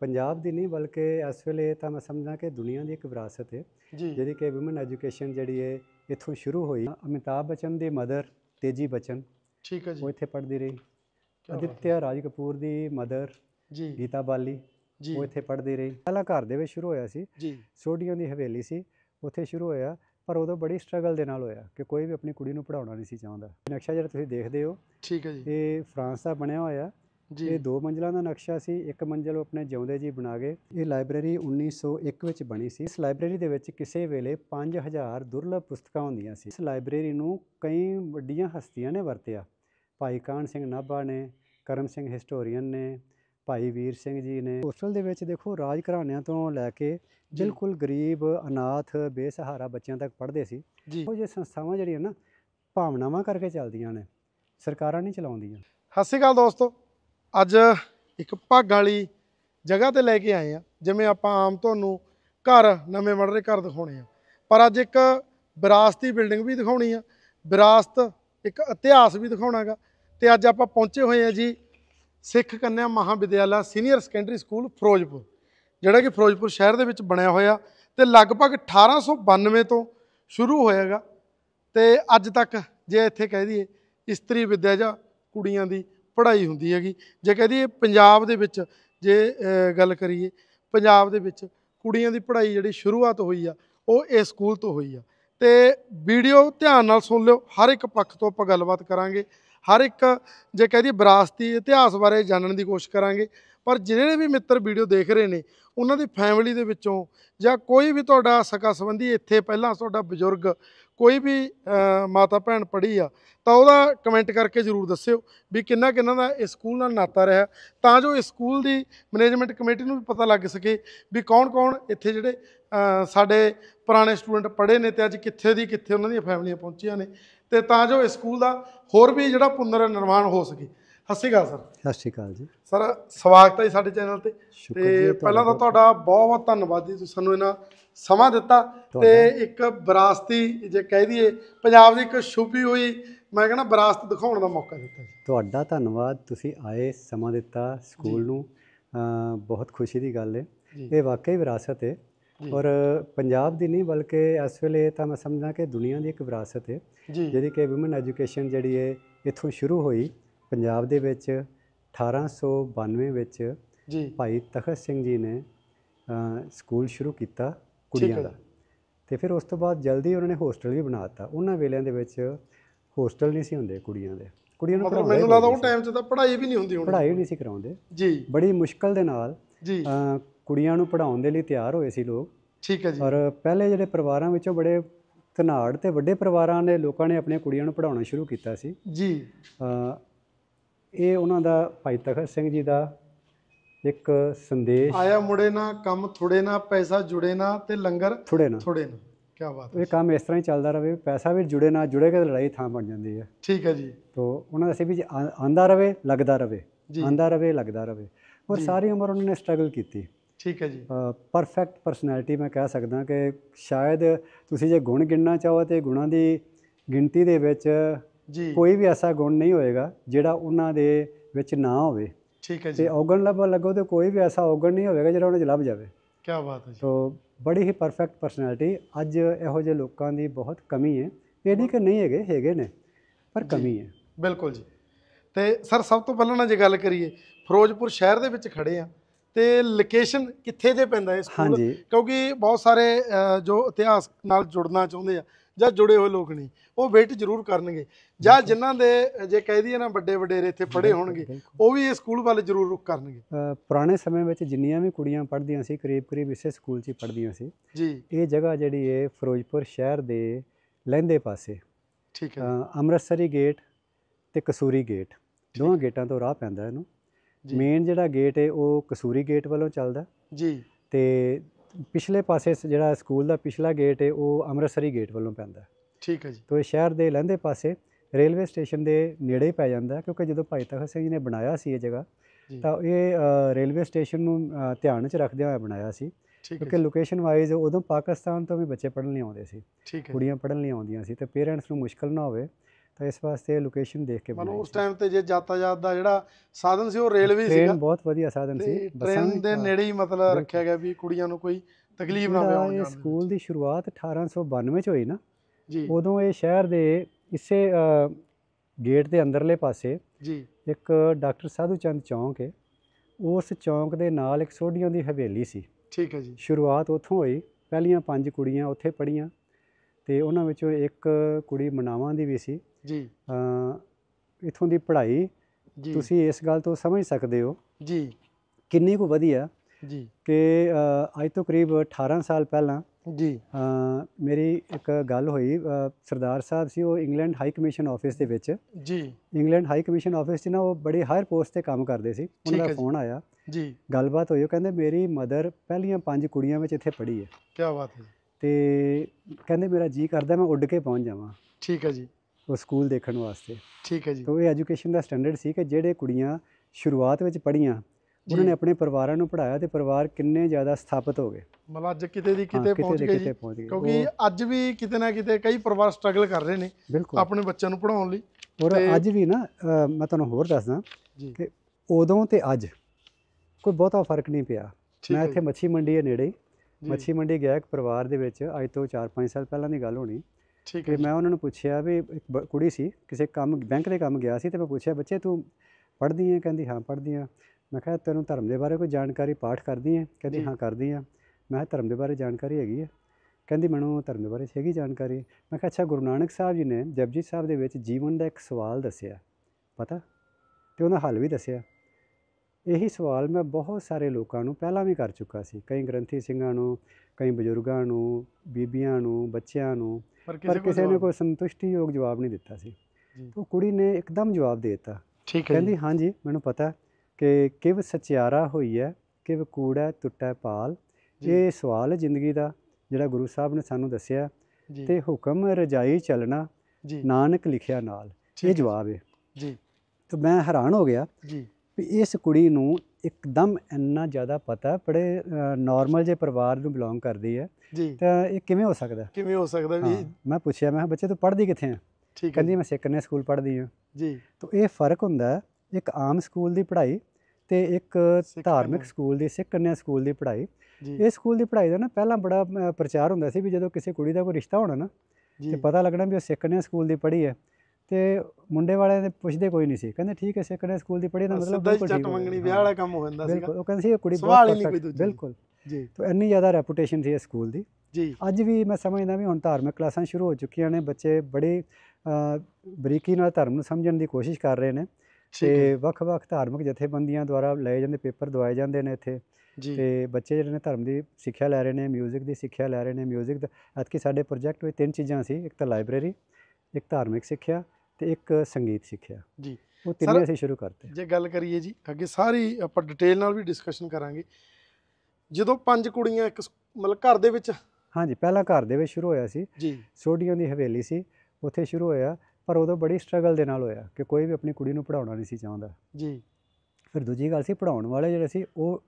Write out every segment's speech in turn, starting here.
ਪੰਜਾਬ ਦੀ ਨਹੀਂ ਬਲਕਿ ਇਸ ਵੇਲੇ ਤਾਂ ਮੈਂ ਸਮਝਦਾ ਕਿ ਦੁਨੀਆ ਦੀ ਇੱਕ ਵਿਰਾਸਤ ਹੈ ਜਿਹੜੀ ਕਿ ਔਮਨ ਐਜੂਕੇਸ਼ਨ ਜਿਹੜੀ ਹੈ ਇੱਥੋਂ ਸ਼ੁਰੂ ਹੋਈ ਅਮਿਤਾਬ ਬਚਨ ਦੀ ਮਦਰ ਤੇਜੀ ਬਚਨ ਠੀਕ ਹੈ ਜੀ ਉਹ ਇੱਥੇ ਪੜ੍ਹਦੀ ਰਹੀ ਅਦਿੱਤਿਆ ਰਾਜ ਕਪੂਰ ਦੀ ਮਦਰ ਜੀ ਗੀਤਾ ਬਾਲੀ ਜੀ ਉਹ ਇੱਥੇ ਪੜ੍ਹਦੀ ਰਹੀ ਪਹਿਲਾ ਘਰ ਦੇ ਵਿੱਚ ਸ਼ੁਰੂ ਹੋਇਆ ਸੀ ਜੀ ਛੋਟੀਆਂ ਦੀ ਹਵੇਲੀ ਸੀ ਉੱਥੇ ਸ਼ੁਰੂ ਹੋਇਆ ਪਰ ਉਦੋਂ ਬੜੀ ਸਟਰਗਲ ਦੇ ਨਾਲ ਹੋਇਆ ਕਿ ਕੋਈ ਵੀ ਆਪਣੀ ਕੁੜੀ ਨੂੰ ਪੜਾਉਣਾ ਨਹੀਂ ਸੀ ਚਾਹੁੰਦਾ ਨਕਸ਼ਾ ਜਿਹੜਾ ਤੁਸੀਂ ਦੇਖਦੇ ਹੋ ਠੀਕ ਹੈ ਜੀ ਇਹ ਫਰਾਂਸ ਦਾ ਬਣਿਆ ਹੋਇਆ ਇਹ ਦੋ ਮੰਜ਼ਲਾਂ ਦਾ ਨਕਸ਼ਾ ਸੀ ਇੱਕ ਮੰਜ਼ਲ ਉਹ ਆਪਣੇ ਜਿਉਂਦੇ ਜੀ ਬਣਾ ਗਏ ਇਹ ਲਾਇਬ੍ਰੇਰੀ 1901 ਵਿੱਚ ਬਣੀ ਸੀ ਇਸ ਲਾਇਬ੍ਰੇਰੀ ਦੇ ਵਿੱਚ ਕਿਸੇ ਵੇਲੇ 5000 ਦੁਰਲਭ ਪੁਸਤਕਾਂ ਹੁੰਦੀਆਂ ਸੀ ਇਸ ਲਾਇਬ੍ਰੇਰੀ ਨੂੰ ਕਈ ਵੱਡੀਆਂ ਹਸਤੀਆਂ ਨੇ ਵਰਤਿਆ ਭਾਈ ਕਾਨ ਸਿੰਘ ਨਾਭਾ ਨੇ ਕਰਮ ਸਿੰਘ ਹਿਸਟੋਰੀਅਨ ਨੇ ਭਾਈ ਵੀਰ ਸਿੰਘ ਜੀ ਨੇ ਹੋਸਟਲ ਦੇ ਵਿੱਚ ਦੇਖੋ ਰਾਜ ਘਰਾਣਿਆਂ ਤੋਂ ਲੈ ਕੇ ਬਿਲਕੁਲ ਗਰੀਬ ਅਨਾਥ ਬੇਸਹਾਰਾ ਬੱਚਿਆਂ ਤੱਕ ਪੜ੍ਹਦੇ ਸੀ ਉਹ ਜੇ ਸੰਸਥਾਵਾਂ ਜਿਹੜੀਆਂ ਨਾ ਭਾਵਨਾਵਾਂ ਕਰਕੇ ਚੱਲਦੀਆਂ ਨੇ ਸਰਕਾਰਾਂ ਨਹੀਂ ਚਲਾਉਂਦੀਆਂ ਸਤਿ ਸ਼੍ਰੀ ਅਕਾਲ ਦੋਸਤੋ ਅੱਜ ਇੱਕ ਭਾਗ ਵਾਲੀ ਜਗ੍ਹਾ ਤੇ ਲੈ ਕੇ ਆਏ ਆ ਜਿਵੇਂ ਆਪਾਂ ਆਮ ਤੁਹਾਨੂੰ ਘਰ ਨਵੇਂ ਬਣ ਰਹੇ ਘਰ ਦਿਖਾਉਣੇ ਆ ਪਰ ਅੱਜ ਇੱਕ ਵਿਰਾਸਤੀ ਬਿਲਡਿੰਗ ਵੀ ਦਿਖਾਉਣੀ ਆ ਵਿਰਾਸਤ ਇੱਕ ਇਤਿਹਾਸ ਵੀ ਦਿਖਾਉਣਾਗਾ ਤੇ ਅੱਜ ਆਪਾਂ ਪਹੁੰਚੇ ਹੋਏ ਆ ਜੀ Sikh Kanya Mahavidyala senior secondary school Firozpur ਜਿਹੜਾ ਕਿ ਫਿਰੋਜ਼ਪੁਰ ਸ਼ਹਿਰ ਦੇ ਵਿੱਚ ਬਣਿਆ ਹੋਇਆ ਤੇ ਲਗਭਗ 1892 ਤੋਂ ਸ਼ੁਰੂ ਹੋਇਆਗਾ ਤੇ ਅੱਜ ਤੱਕ ਜੇ ਇੱਥੇ ਕਹਿ ਦਈਏ ਇਸਤਰੀ ਵਿਦਿਆ ਜਾਂ ਕੁੜੀਆਂ ਦੀ ਪੜ੍ਹਾਈ ਹੁੰਦੀ ਹੈਗੀ ਜੇ ਕਹਦੇ ਪੰਜਾਬ ਦੇ ਵਿੱਚ ਜੇ ਗੱਲ ਕਰੀਏ ਪੰਜਾਬ ਦੇ ਵਿੱਚ ਕੁੜੀਆਂ ਦੀ ਪੜ੍ਹਾਈ ਜਿਹੜੀ ਸ਼ੁਰੂਆਤ ਹੋਈ ਆ ਉਹ ਇਸ ਸਕੂਲ ਤੋਂ ਹੋਈ ਆ ਤੇ ਵੀਡੀਓ ਧਿਆਨ ਨਾਲ ਸੁਣ ਲਿਓ ਹਰ ਇੱਕ ਪੱਖ ਤੋਂ ਆਪਾਂ ਗੱਲਬਾਤ ਕਰਾਂਗੇ ਹਰ ਇੱਕ ਜੇ ਕਹਦੇ ਵਿਰਾਸਤੀ ਇਤਿਹਾਸ ਬਾਰੇ ਜਾਣਨ ਦੀ ਕੋਸ਼ਿਸ਼ ਕਰਾਂਗੇ ਪਰ ਜਿਹੜੇ ਵੀ ਮਿੱਤਰ ਵੀਡੀਓ ਦੇਖ ਰਹੇ ਨੇ ਉਹਨਾਂ ਦੀ ਫੈਮਿਲੀ ਦੇ ਵਿੱਚੋਂ ਜਾਂ ਕੋਈ ਵੀ ਤੁਹਾਡਾ ਸਕਾ ਸੰਬੰਧੀ ਇੱਥੇ ਪਹਿਲਾਂ ਤੁਹਾਡਾ ਬਜ਼ੁਰਗ ਕੋਈ ਵੀ ਮਾਤਾ ਭੈਣ ਪੜ੍ਹੀ ਆ ਤਾਂ ਉਹਦਾ ਕਮੈਂਟ ਕਰਕੇ ਜ਼ਰੂਰ ਦੱਸਿਓ ਵੀ ਕਿੰਨਾ ਕਿੰਨਾ ਦਾ ਇਸ ਸਕੂਲ ਨਾਲ ਨਾਤਾ ਰਿਹਾ ਤਾਂ ਜੋ ਇਸ ਸਕੂਲ ਦੀ ਮੈਨੇਜਮੈਂਟ ਕਮੇਟੀ ਨੂੰ ਵੀ ਪਤਾ ਲੱਗ ਸਕੇ ਵੀ ਕੌਣ-ਕੌਣ ਇੱਥੇ ਜਿਹੜੇ ਸਾਡੇ ਪੁਰਾਣੇ ਸਟੂਡੈਂਟ ਪੜ੍ਹੇ ਨੇ ਤੇ ਅੱਜ ਕਿੱਥੇ ਦੀ ਕਿੱਥੇ ਉਹਨਾਂ ਦੀਆਂ ਫੈਮਲੀਆਂ ਪਹੁੰਚੀਆਂ ਨੇ ਤੇ ਤਾਂ ਜੋ ਇਸ ਸਕੂਲ ਦਾ ਹੋਰ ਵੀ ਜਿਹੜਾ ਪੁਨਰ ਨਿਰਮਾਣ ਹੋ ਸਕੇ ਸਤਿ ਸ਼੍ਰੀ ਅਕਾਲ ਸਰ ਸਤਿ ਸ਼੍ਰੀ ਅਕਾਲ ਜੀ ਸਰ ਸਵਾਗਤ ਹੈ ਸਾਡੇ ਚੈਨਲ ਤੇ ਤੇ ਪਹਿਲਾਂ ਤਾਂ ਤੁਹਾਡਾ ਬਹੁਤ ਬਹੁਤ ਧੰਨਵਾਦ ਜੀ ਤੁਸੀਂ ਸਾਨੂੰ ਇਹਨਾਂ ਸਮਾਂ ਦਿੱਤਾ ਤੇ ਇੱਕ ਵਿਰਾਸਤੀ ਜੇ ਕਹਿ ਦਈਏ ਪੰਜਾਬ ਦੀ ਇੱਕ ਛੁਪੀ ਹੋਈ ਮੈਂ ਕਹਿੰਦਾ ਵਿਰਾਸਤ ਦਿਖਾਉਣ ਦਾ ਮੌਕਾ ਦਿੱਤਾ ਜੀ ਤੁਹਾਡਾ ਧੰਨਵਾਦ ਤੁਸੀਂ ਆਏ ਸਮਾਂ ਦਿੱਤਾ ਸਕੂਲ ਨੂੰ ਬਹੁਤ ਖੁਸ਼ੀ ਦੀ ਗੱਲ ਹੈ ਇਹ ਵਾਕਈ ਵਿਰਾਸਤ ਹੈ ਔਰ ਪੰਜਾਬ ਦੀ ਨਹੀਂ ਬਲਕਿ ਇਸ ਵੇਲੇ ਤਾਂ ਮੈਂ ਸਮਝਦਾ ਕਿ ਦੁਨੀਆ ਦੀ ਇੱਕ ਵਿਰਾਸਤ ਹੈ ਜਿਹੜੀ ਕਿ ਔਮਨ ਐਜੂਕੇਸ਼ਨ ਜਿਹੜੀ ਹੈ ਇੱਥੋਂ ਸ਼ੁਰੂ ਹੋਈ ਪੰਜਾਬ ਦੇ ਵਿੱਚ 1892 ਵਿੱਚ ਜੀ ਭਾਈ ਤਖਤ ਸਿੰਘ ਜੀ ਨੇ ਸਕੂਲ ਸ਼ੁਰੂ ਕੀਤਾ ਕੁੜੀਆਂ ਦਾ ਤੇ ਫਿਰ ਉਸ ਤੋਂ ਬਾਅਦ ਜਲਦੀ ਉਹਨਾਂ ਨੇ ਹੋਸਟਲ ਵੀ ਬਣਾਤਾ ਉਹਨਾਂ ਵੇਲਿਆਂ ਦੇ ਵਿੱਚ ਹੋਸਟਲ ਨਹੀਂ ਸੀ ਹੁੰਦੇ ਕੁੜੀਆਂ ਦੇ ਕੁੜੀਆਂ ਨੂੰ ਮਤਲਬ ਮੈਨੂੰ ਲੱਗਦਾ ਉਹ ਟਾਈਮ 'ਚ ਤਾਂ ਪੜ੍ਹਾਈ ਵੀ ਨਹੀਂ ਹੁੰਦੀ ਹੁਣ ਪੜ੍ਹਾਈ ਨਹੀਂ ਸੀ ਕਰਾਉਂਦੇ ਜੀ ਬੜੀ ਮੁਸ਼ਕਲ ਦੇ ਨਾਲ ਜੀ ਕੁੜੀਆਂ ਨੂੰ ਪੜ੍ਹਾਉਣ ਦੇ ਲਈ ਤਿਆਰ ਹੋਏ ਸੀ ਲੋਕ ਠੀਕ ਹੈ ਜੀ ਔਰ ਪਹਿਲੇ ਜਿਹੜੇ ਪਰਿਵਾਰਾਂ ਵਿੱਚੋਂ ਬੜੇ ਧਨਾੜ ਤੇ ਵੱਡੇ ਪਰਿਵਾਰਾਂ ਦੇ ਲੋਕਾਂ ਨੇ ਆਪਣੀਆਂ ਕੁੜੀਆਂ ਨੂੰ ਪੜ੍ਹਾਉਣਾ ਸ਼ੁਰੂ ਕੀਤਾ ਸੀ ਜੀ ਇਹ ਉਹਨਾਂ ਦਾ ਭਾਈ ਤਖਤ ਸਿੰਘ ਜੀ ਦਾ ਇੱਕ ਸੰਦੇਸ਼ ਆਇਆ ਮੁੜੇ ਨਾ ਕੰਮ ਥੋੜੇ ਨਾ ਪੈਸਾ ਜੁੜੇ ਨਾ ਤੇ ਲੰਗਰ ਥੋੜੇ ਨਾ ਥੋੜੇ ਨਾ ਕੀ ਬਾਤ ਹੈ ਇਹ ਕੰਮ ਇਸ ਤਰ੍ਹਾਂ ਹੀ ਚੱਲਦਾ ਰਵੇ ਪੈਸਾ ਵੀ ਜੁੜੇ ਨਾ ਜੁੜੇਗਾ ਤਾਂ ਲੜਾਈ ਥਾਂ ਬਣ ਜਾਂਦੀ ਹੈ ਠੀਕ ਹੈ ਜੀ ਤੋਂ ਉਹਨਾਂ ਦਾ ਸੇ ਵੀ ਆਂਦਾ ਰਵੇ ਲੱਗਦਾ ਰਵੇ ਆਂਦਾ ਰਵੇ ਲੱਗਦਾ ਰਵੇ ਔਰ ਸਾਰੀ ਉਮਰ ਉਹਨਾਂ ਨੇ ਸਟਰਗਲ ਕੀਤੀ ਠੀਕ ਹੈ ਜੀ ਪਰਫੈਕਟ ਪਰਸਨੈਲਿਟੀ ਮੈਂ ਕਹਿ ਸਕਦਾ ਕਿ ਸ਼ਾਇਦ ਤੁਸੀਂ ਜੇ ਗੁਣ ਗਿਣਨਾ ਚਾਹੋ ਤੇ ਗੁਣਾਂ ਦੀ ਗਿਣਤੀ ਦੇ ਵਿੱਚ ਜੀ ਕੋਈ ਵੀ ਐਸਾ ਗੁਣ ਨਹੀਂ ਹੋਏਗਾ ਜਿਹੜਾ ਉਹਨਾਂ ਦੇ ਵਿੱਚ ਨਾ ਹੋਵੇ ਠੀਕ ਹੈ ਜੀ ਤੇ ਔਗਣ ਲੱਭ ਲੱਗੋ ਤੇ ਕੋਈ ਵੀ ਐਸਾ ਔਗਣ ਨਹੀਂ ਹੋਵੇਗਾ ਜਿਹੜਾ ਉਹਨਾਂ 'ਚ ਲੱਭ ਜਾਵੇ ਕੀ ਬਾਤ ਹੈ ਜੀ ਤੋਂ ਬੜੀ ਹੀ ਪਰਫੈਕਟ ਪਰਸਨੈਲਿਟੀ ਅੱਜ ਇਹੋ ਜਿਹੇ ਲੋਕਾਂ ਦੀ ਬਹੁਤ ਕਮੀ ਹੈ ਇਹ ਨਹੀਂ ਕਿ ਨਹੀਂ ਹੈਗੇ ਹੈਗੇ ਨੇ ਪਰ ਕਮੀ ਹੈ ਬਿਲਕੁਲ ਜੀ ਤੇ ਸਰ ਸਭ ਤੋਂ ਪਹਿਲਾਂ ਨਾ ਜੇ ਗੱਲ ਕਰੀਏ ਫਿਰੋਜ਼ਪੁਰ ਸ਼ਹਿਰ ਦੇ ਵਿੱਚ ਖੜੇ ਆ ਤੇ ਲੋਕੇਸ਼ਨ ਕਿੱਥੇ ਦੇ ਪੈਂਦਾ ਇਹ ਸਕੂਲ ਕਿਉਂਕਿ ਬਹੁਤ ਸਾਰੇ ਜੋ ਇਤਿਹਾਸ ਨਾਲ ਜੁੜਨਾ ਚਾਹੁੰਦੇ ਆ ਜਾਂ ਜੁੜੇ ਹੋਏ ਲੋਕ ਨੇ ਉਹ ਵੇਟ ਜ਼ਰੂਰ ਕਰਨਗੇ ਜਾਂ ਜਿਨ੍ਹਾਂ ਦੇ ਜੇ ਕਹਿ ਦਈਏ ਨਾ ਵੱਡੇ ਵਡੇਰੇ ਇੱਥੇ ਪੜ੍ਹੇ ਹੋਣਗੇ ਉਹ ਵੀ ਇਸ ਸਕੂਲ ਵੱਲ ਜ਼ਰੂਰ ਰੁਕ ਕਰਨਗੇ ਪੁਰਾਣੇ ਸਮੇਂ ਵਿੱਚ ਜਿੰਨੀਆਂ ਵੀ ਕੁੜੀਆਂ ਪੜ੍ਹਦੀਆਂ ਸੀ ਕਰੀਬ ਕਰੀਬ ਇਸੇ ਸਕੂਲ 'ਚ ਹੀ ਪੜ੍ਹਦੀਆਂ ਸੀ ਜੀ ਇਹ ਜਗ੍ਹਾ ਜਿਹੜੀ ਹੈ ਫਿਰੋਜ਼ਪੁਰ ਸ਼ਹਿਰ ਦੇ ਲਹਿੰਦੇ ਪਾਸੇ ਠੀਕ ਹੈ ਅੰਮ੍ਰਿਤਸਰੀ ਗੇਟ ਤੇ ਕਸੂਰੀ ਗੇਟ ਦੋਹਾਂ ਗੇਟਾਂ ਤੋਂ ਰਾਹ ਪੈਂਦਾ ਇਹਨੂੰ ਮੇਨ ਜਿਹੜਾ ਗੇਟ ਹੈ ਉਹ ਕਸੂਰੀ ਗੇਟ ਵੱਲੋਂ ਚੱਲਦਾ ਜੀ ਤੇ ਪਿਛਲੇ ਪਾਸੇ ਜਿਹੜਾ ਸਕੂਲ ਦਾ ਪਿਛਲਾ ਗੇਟ ਹੈ ਉਹ ਅੰਮ੍ਰਿਤਸਰੀ ਗੇਟ ਵੱਲੋਂ ਪੈਂਦਾ ਠੀਕ ਹੈ ਜੀ ਤੋਂ ਇਹ ਸ਼ਹਿਰ ਦੇ ਲਹਿੰਦੇ ਪਾਸੇ ਰੇਲਵੇ ਸਟੇਸ਼ਨ ਦੇ ਨੇੜੇ ਪੈ ਜਾਂਦਾ ਕਿਉਂਕਿ ਜਦੋਂ ਭਾਈ ਤਖਤ ਸਿੰਘ ਜੀ ਨੇ ਬਣਾਇਆ ਸੀ ਇਹ ਜਗ੍ਹਾ ਤਾਂ ਇਹ ਰੇਲਵੇ ਸਟੇਸ਼ਨ ਨੂੰ ਧਿਆਨ ਵਿੱਚ ਰੱਖਦੇ ਹੋਏ ਬਣਾਇਆ ਸੀ ਕਿਉਂਕਿ ਲੋਕੇਸ਼ਨ ਵਾਈਜ਼ ਉਦੋਂ ਪਾਕਿਸਤਾਨ ਤੋਂ ਵੀ ਬੱਚੇ ਪੜ੍ਹਨ ਲਈ ਆਉਂਦੇ ਸੀ ਕੁੜੀਆਂ ਪੜ੍ਹਨ ਲਈ ਆਉਂਦੀਆਂ ਸੀ ਤੇ ਪੇਰੈਂਟਸ ਨੂੰ ਮੁਸ਼ਕਲ ਨਾ ਹੋਵੇ ਤਾਂ ਇਸ ਵਾਸਤੇ ਲੋਕੇਸ਼ਨ ਦੇਖ ਕੇ ਬਣਾਈ ਉਸ ਟਾਈਮ ਤੇ ਜੇ ਜਾਤ ਦਾ ਜਿਹੜਾ ਸਾਧਨ ਸੀ ਉਹ ਰੇਲਵੇ ਸੀ ਟ੍ਰੇਨ ਬਹੁਤ ਵਧੀਆ ਸਾਧਨ ਸੀ ਟ੍ਰੇਨ ਦੇ ਨੇੜੇ ਹੀ ਮਤਲਬ ਰੱਖਿਆ ਗਿਆ ਵੀ ਕੁੜੀਆਂ ਨੂੰ ਕੋਈ ਤਕਲੀਫ ਨਾ ਹੋਵੇ ਸਕੂਲ ਦੀ ਸ਼ੁਰੂਆਤ 1892 ਚ ਹੋਈ ਨਾ ਜੀ ਉਦੋਂ ਇਹ ਸ਼ਹਿਰ ਦੇ ਇਸੇ ਗੇਟ ਦੇ ਅੰਦਰਲੇ ਪਾਸੇ ਜੀ ਇੱਕ ਡਾਕਟਰ ਸਾਧੂ ਚੰਦ ਚੌਂਕ ਹੈ ਉਸ ਚੌਂਕ ਦੇ ਨਾਲ ਇੱਕ ਸੋਢੀਆਂ ਦੀ ਹਵੇਲੀ ਸੀ ਠੀਕ ਹੈ ਜੀ ਸ਼ੁਰੂਆਤ ਉੱਥੋਂ ਹੋਈ ਪਹਿਲੀਆਂ ਪੰਜ ਕੁੜੀਆਂ ਉੱਥੇ ਪੜੀਆਂ ਤੇ ਉਹਨਾਂ ਵਿੱਚੋਂ ਇੱਕ ਕੁੜੀ ਮਨਾਵਾਂ ਦੀ ਵੀ ਸੀ ਜੀ ਅ ਇਥੋਂ ਦੀ ਪੜ੍ਹਾਈ ਤੁਸੀਂ ਇਸ ਗੱਲ ਤੋਂ ਸਮਝ ਸਕਦੇ ਹੋ ਜੀ ਕਿੰਨੀ ਕੁ ਵਧੀਆ ਜੀ ਤੇ ਅੱਜ ਤੋਂ ਕਰੀਬ 18 ਸਾਲ ਪਹਿਲਾਂ ਜੀ ਮੇਰੀ ਇੱਕ ਗੱਲ ਹੋਈ ਸਰਦਾਰ ਸਾਹਿਬ ਸੀ ਉਹ ਇੰਗਲੈਂਡ ਹਾਈ ਕਮਿਸ਼ਨ ਆਫਿਸ ਦੇ ਵਿੱਚ ਜੀ ਇੰਗਲੈਂਡ ਹਾਈ ਕਮਿਸ਼ਨ ਆਫਿਸ 'ਚ ਨਾ ਉਹ ਬੜੇ ਹਾਇਰ ਪੋਸਟ ਤੇ ਕੰਮ ਕਰਦੇ ਸੀ ਉਹਨਾਂ ਦਾ ਫੋਨ ਆਇਆ ਜੀ ਗੱਲਬਾਤ ਹੋਈ ਉਹ ਕਹਿੰਦੇ ਮੇਰੀ ਮਦਰ ਪਹਿਲੀਆਂ ਪੰਜ ਕੁੜੀਆਂ ਵਿੱਚ ਇੱਥੇ ਪੜ੍ਹੀ ਹੈ ਕੀ ਬਾਤ ਹੈ ਤੇ ਕਹਿੰਦੇ ਮੇਰਾ ਜੀ ਕਰਦਾ ਮੈਂ ਉੱਡ ਕੇ ਪਹੁੰਚ ਜਾਵਾਂ ਠੀਕ ਹੈ ਜੀ ਉਹ ਸਕੂਲ ਦੇਖਣ ਵਾਸਤੇ ਠੀਕ ਹੈ ਜੀ ਤੋਂ ਇਹ ਐਜੂਕੇਸ਼ਨ ਦਾ ਸਟੈਂਡਰਡ ਸੀ ਕਿ ਜਿਹੜੇ ਕੁੜੀਆਂ ਸ਼ੁਰੂਆਤ ਵਿੱਚ ਪੜ੍ਹੀਆਂ ਉਹਨਾਂ ਨੇ ਆਪਣੇ ਪਰਿਵਾਰਾਂ ਨੂੰ ਪੜਾਇਆ ਤੇ ਪਰਿਵਾਰ ਕਿੰਨੇ ਜ਼ਿਆਦਾ ਸਥਾਪਿਤ ਹੋ ਗਏ ਮਤਲਬ ਅੱਜ ਕਿਤੇ ਦੀ ਕਿਤੇ ਪਹੁੰਚ ਗਏ ਜੀ ਕਿਉਂਕਿ ਅੱਜ ਵੀ ਕਿਤੇ ਨਾ ਕਿਤੇ ਕਈ ਪਰਿਵਾਰ ਸਟਰਗਲ ਕਰ ਰਹੇ ਨੇ ਆਪਣੇ ਬੱਚਿਆਂ ਨੂੰ ਪੜਾਉਣ ਲਈ ਔਰ ਅੱਜ ਵੀ ਨਾ ਮੈਂ ਤੁਹਾਨੂੰ ਹੋਰ ਦੱਸਦਾ ਕਿ ਉਦੋਂ ਤੇ ਅੱਜ ਕੋਈ ਬਹੁਤਾ ਫਰਕ ਨਹੀਂ ਪਿਆ ਮੈਂ ਇੱਥੇ ਮੱਛੀ ਮੰਡੀ ਦੇ ਨੇੜੇ ਮੱਛੀ ਮੰਡੀ ਗਿਆ ਇੱਕ ਪਰਿਵਾਰ ਦੇ ਵਿੱਚ ਅੱਜ ਤੋਂ 4-5 ਸਾਲ ਪਹਿਲਾਂ ਦੀ ਗੱਲ ਹੋਣੀ ਠੀਕ ਹੈ ਮੈਂ ਉਹਨਾਂ ਨੂੰ ਪੁੱਛਿਆ ਵੀ ਇੱਕ ਕੁੜੀ ਸੀ ਕਿਸੇ ਕੰਮ ਬੈਂਕ ਦੇ ਕੰਮ ਗਿਆ ਸੀ ਤੇ ਮੈਂ ਪੁੱਛਿਆ ਬੱਚੇ ਤੂੰ ਪੜ੍ਹਦੀ ਹੈ ਕਹਿੰਦੀ ਹਾਂ ਪੜ੍ਹਦੀ ਹਾਂ ਮੈਂ ਕਿਹਾ ਤੈਨੂੰ ਧਰਮ ਦੇ ਬਾਰੇ ਕੋਈ ਜਾਣਕਾਰੀ ਪਾਠ ਕਰਦੀ ਹੈ ਕਹਿੰਦੀ ਹਾਂ ਕਰਦੀ ਆ ਮੈਂ ਧਰਮ ਦੇ ਬਾਰੇ ਜਾਣਕਾਰੀ ਹੈਗੀ ਹੈ ਕਹਿੰਦੀ ਮੈਨੂੰ ਧਰਮ ਦੇ ਬਾਰੇ ਹੈਗੀ ਜਾਣਕਾਰੀ ਮੈਂ ਕਿਹਾ ਅੱਛਾ ਗੁਰੂ ਨਾਨਕ ਸਾਹਿਬ ਜੀ ਨੇ ਜਪਜੀ ਸਾਹਿਬ ਦੇ ਵਿੱਚ ਜੀਵਨ ਦਾ ਇੱਕ ਸਵਾਲ ਦੱਸਿਆ ਪਤਾ ਤੇ ਉਹਦਾ ਹੱਲ ਵੀ ਦੱਸਿਆ ਇਹੀ ਸਵਾਲ ਮੈਂ ਬਹੁਤ ਸਾਰੇ ਲੋਕਾਂ ਨੂੰ ਪਹਿਲਾਂ ਵੀ ਕਰ ਚੁੱਕਾ ਸੀ ਕਈ ਗ੍ਰੰਥੀ ਸਿੰਘਾਂ ਨੂੰ ਕਈ ਬਜ਼ੁਰਗਾਂ ਨੂੰ ਬੀਬੀਆਂ ਨੂੰ ਬੱਚਿਆਂ ਨੂੰ ਪਰ ਕਿਸੇ ਨੇ ਕੋਈ ਸੰਤੁਸ਼ਟੀਯੋਗ ਜਵਾਬ ਨਹੀਂ ਦਿੱਤਾ ਸੀ ਉਹ ਕੁੜੀ ਨੇ ਇੱਕਦਮ ਜਵਾਬ ਦੇ ਦਿੱਤਾ ਠੀਕ ਹੈ ਕਹਿੰਦੀ ਹਾਂਜੀ ਮੈਨੂੰ ਪਤਾ ਕਿ ਕਿਵ ਸਚਿਆਰਾ ਹੋਈ ਹੈ ਕਿਵ ਕੂੜਾ ਟੁੱਟੈ ਪਾਲ ਇਹ ਸਵਾਲ ਜ਼ਿੰਦਗੀ ਦਾ ਜਿਹੜਾ ਗੁਰੂ ਸਾਹਿਬ ਨੇ ਸਾਨੂੰ ਦੱਸਿਆ ਤੇ ਹੁਕਮ ਰਜਾਈ ਚੱਲਣਾ ਨਾਨਕ ਲਿਖਿਆ ਨਾਲ ਇਹ ਜਵਾਬ ਹੈ ਜੀ ਤੇ ਮੈਂ ਹੈਰਾਨ ਹੋ ਗਿਆ ਜੀ ਵੀ ਇਸ ਕੁੜੀ ਨੂੰ ਇੱਕਦਮ ਇੰਨਾ ਜ਼ਿਆਦਾ ਪਤਾ ਬੜੇ ਨਾਰਮਲ ਜੇ ਪਰਿਵਾਰ ਨੂੰ ਬਿਲੋਂਗ ਕਰਦੀ ਹੈ ਤਾਂ ਇਹ ਕਿਵੇਂ ਹੋ ਸਕਦਾ ਕਿਵੇਂ ਹੋ ਸਕਦਾ ਵੀ ਮੈਂ ਪੁੱਛਿਆ ਮੈਂ ਬੱਚੇ ਤੂੰ ਪੜ੍ਹਦੀ ਕਿੱਥੇ ਆ ਕਹਿੰਦੀ ਮੈਂ ਸਿਕਨੇ ਸਕੂਲ ਪੜ੍ਹਦੀ ਆ ਜੀ ਤਾਂ ਇਹ ਫਰਕ ਹੁੰਦਾ ਇੱਕ ਆਮ ਸਕੂਲ ਦੀ ਪੜ੍ਹਾਈ ਤੇ ਇੱਕ ਧਾਰਮਿਕ ਸਕੂਲ ਦੀ ਸਿੱਖ ਕੰਨਿਆ ਸਕੂਲ ਦੀ ਪੜ੍ਹਾਈ ਇਸ ਸਕੂਲ ਦੀ ਪੜ੍ਹਾਈ ਦਾ ਨਾ ਪਹਿਲਾਂ ਬੜਾ ਪ੍ਰਚਾਰ ਹੁੰਦਾ ਸੀ ਵੀ ਜਦੋਂ ਕਿਸੇ ਕੁੜੀ ਦਾ ਕੋਈ ਰਿਸ਼ਤਾ ਹੋਣਾ ਨਾ ਤੇ ਪਤਾ ਲੱਗਣਾ ਵੀ ਉਹ ਸਿੱਖ ਕੰਨਿਆ ਸਕੂਲ ਦੀ ਪੜ੍ਹੀ ਹੈ ਤੇ ਮੁੰਡੇ ਵਾਲਿਆਂ ਦੇ ਪੁੱਛਦੇ ਕੋਈ ਨਹੀਂ ਸੀ ਕਹਿੰਦੇ ਠੀਕ ਹੈ ਸਿੱਖ ਕੰਨਿਆ ਸਕੂਲ ਦੀ ਪੜ੍ਹੀ ਦਾ ਮਤਲਬ ਬਿਲਕੁਲ ਚੱਟ ਮੰਗਣੀ ਵਿਆਹ ਵਾਲਾ ਕੰਮ ਹੋ ਜਾਂਦਾ ਸੀ ਬਿਲਕੁਲ ਉਹ ਕਹਿੰਦੇ ਸੀ ਇਹ ਕੁੜੀ ਬਹੁਤ ਬਿਲਕੁਲ ਜੀ ਤਾਂ ਇੰਨੀ ਜ਼ਿਆਦਾ ਰੈਪੂਟੇਸ਼ਨ ਸੀ ਇਸ ਸਕੂਲ ਦੀ ਜੀ ਅੱਜ ਵੀ ਮੈਂ ਸਮਝਦਾ ਵੀ ਹੁਣ ਧਾਰਮਿਕ ਕਲਾਸਾਂ ਸ਼ੁਰੂ ਹੋ ਚੁੱਕੀਆਂ ਨੇ ਬੱਚੇ ਬੜੇ ਬਰੀਕੀ ਨਾਲ ਧਰਮ ਨੂੰ ਸਮਝਣ ਦੀ ਕੋਸ਼ਿਸ਼ ਕਰ ਰਹੇ ਨੇ ਤੇ ਵੱਖ-ਵੱਖ ਧਾਰਮਿਕ ਜਥੇਬੰਦੀਆਂ ਦੁਆਰਾ ਲਏ ਜਾਂਦੇ ਪੇਪਰ ਦਵਾਏ ਜਾਂਦੇ ਨੇ ਇੱਥੇ ਤੇ ਬੱਚੇ ਜਿਹੜੇ ਨੇ ਧਰਮ ਦੀ ਸਿੱਖਿਆ ਲੈ ਰਹੇ ਨੇ 뮤직 ਦੀ ਸਿੱਖਿਆ ਲੈ ਰਹੇ ਨੇ 뮤직 ਦਾ ਐਤਕੀ ਸਾਡੇ ਪ੍ਰੋਜੈਕਟ ਵਿੱਚ ਤਿੰਨ ਚੀਜ਼ਾਂ ਸੀ ਇੱਕ ਤਾਂ ਲਾਇਬ੍ਰੇਰੀ ਇੱਕ ਧਾਰਮਿਕ ਸਿੱਖਿਆ ਤੇ ਇੱਕ ਸੰਗੀਤ ਸਿੱਖਿਆ ਜੀ ਉਹ ਤਿੰਨੇ ਅਸੀਂ ਸ਼ੁਰੂ ਕਰਤੇ ਜੇ ਗੱਲ ਕਰੀਏ ਜੀ ਅੱਗੇ ਸਾਰੀ ਆਪਾਂ ਡਿਟੇਲ ਨਾਲ ਵੀ ਡਿਸਕਸ਼ਨ ਕਰਾਂਗੇ ਜਦੋਂ ਪੰਜ ਕੁੜੀਆਂ ਇੱਕ ਮਤਲਬ ਘਰ ਦੇ ਵਿੱਚ ਹਾਂਜੀ ਪਹਿਲਾਂ ਘਰ ਦੇ ਵਿੱਚ ਸ਼ੁਰੂ ਹੋਇਆ ਸੀ ਜੀ ਸੋਡੀਆਂ ਦੀ ਹਵੇਲੀ ਸੀ ਉੱਥੇ ਸ਼ੁਰੂ ਹੋਇਆ ਪਰ ਉਦੋਂ ਬੜੀ ਸਟਰਗਲ ਦੇ ਨਾਲ ਹੋਇਆ ਕਿ ਕੋਈ ਵੀ ਆਪਣੀ ਕੁੜੀ ਨੂੰ ਪੜਾਉਣਾ ਨਹੀਂ ਸੀ ਚਾਹੁੰਦਾ ਜੀ ਫਿਰ ਦੂਜੀ ਗੱਲ ਸੀ ਪੜਾਉਣ ਵਾਲੇ ਜਿਹੜੇ ਸੀ ਉਹ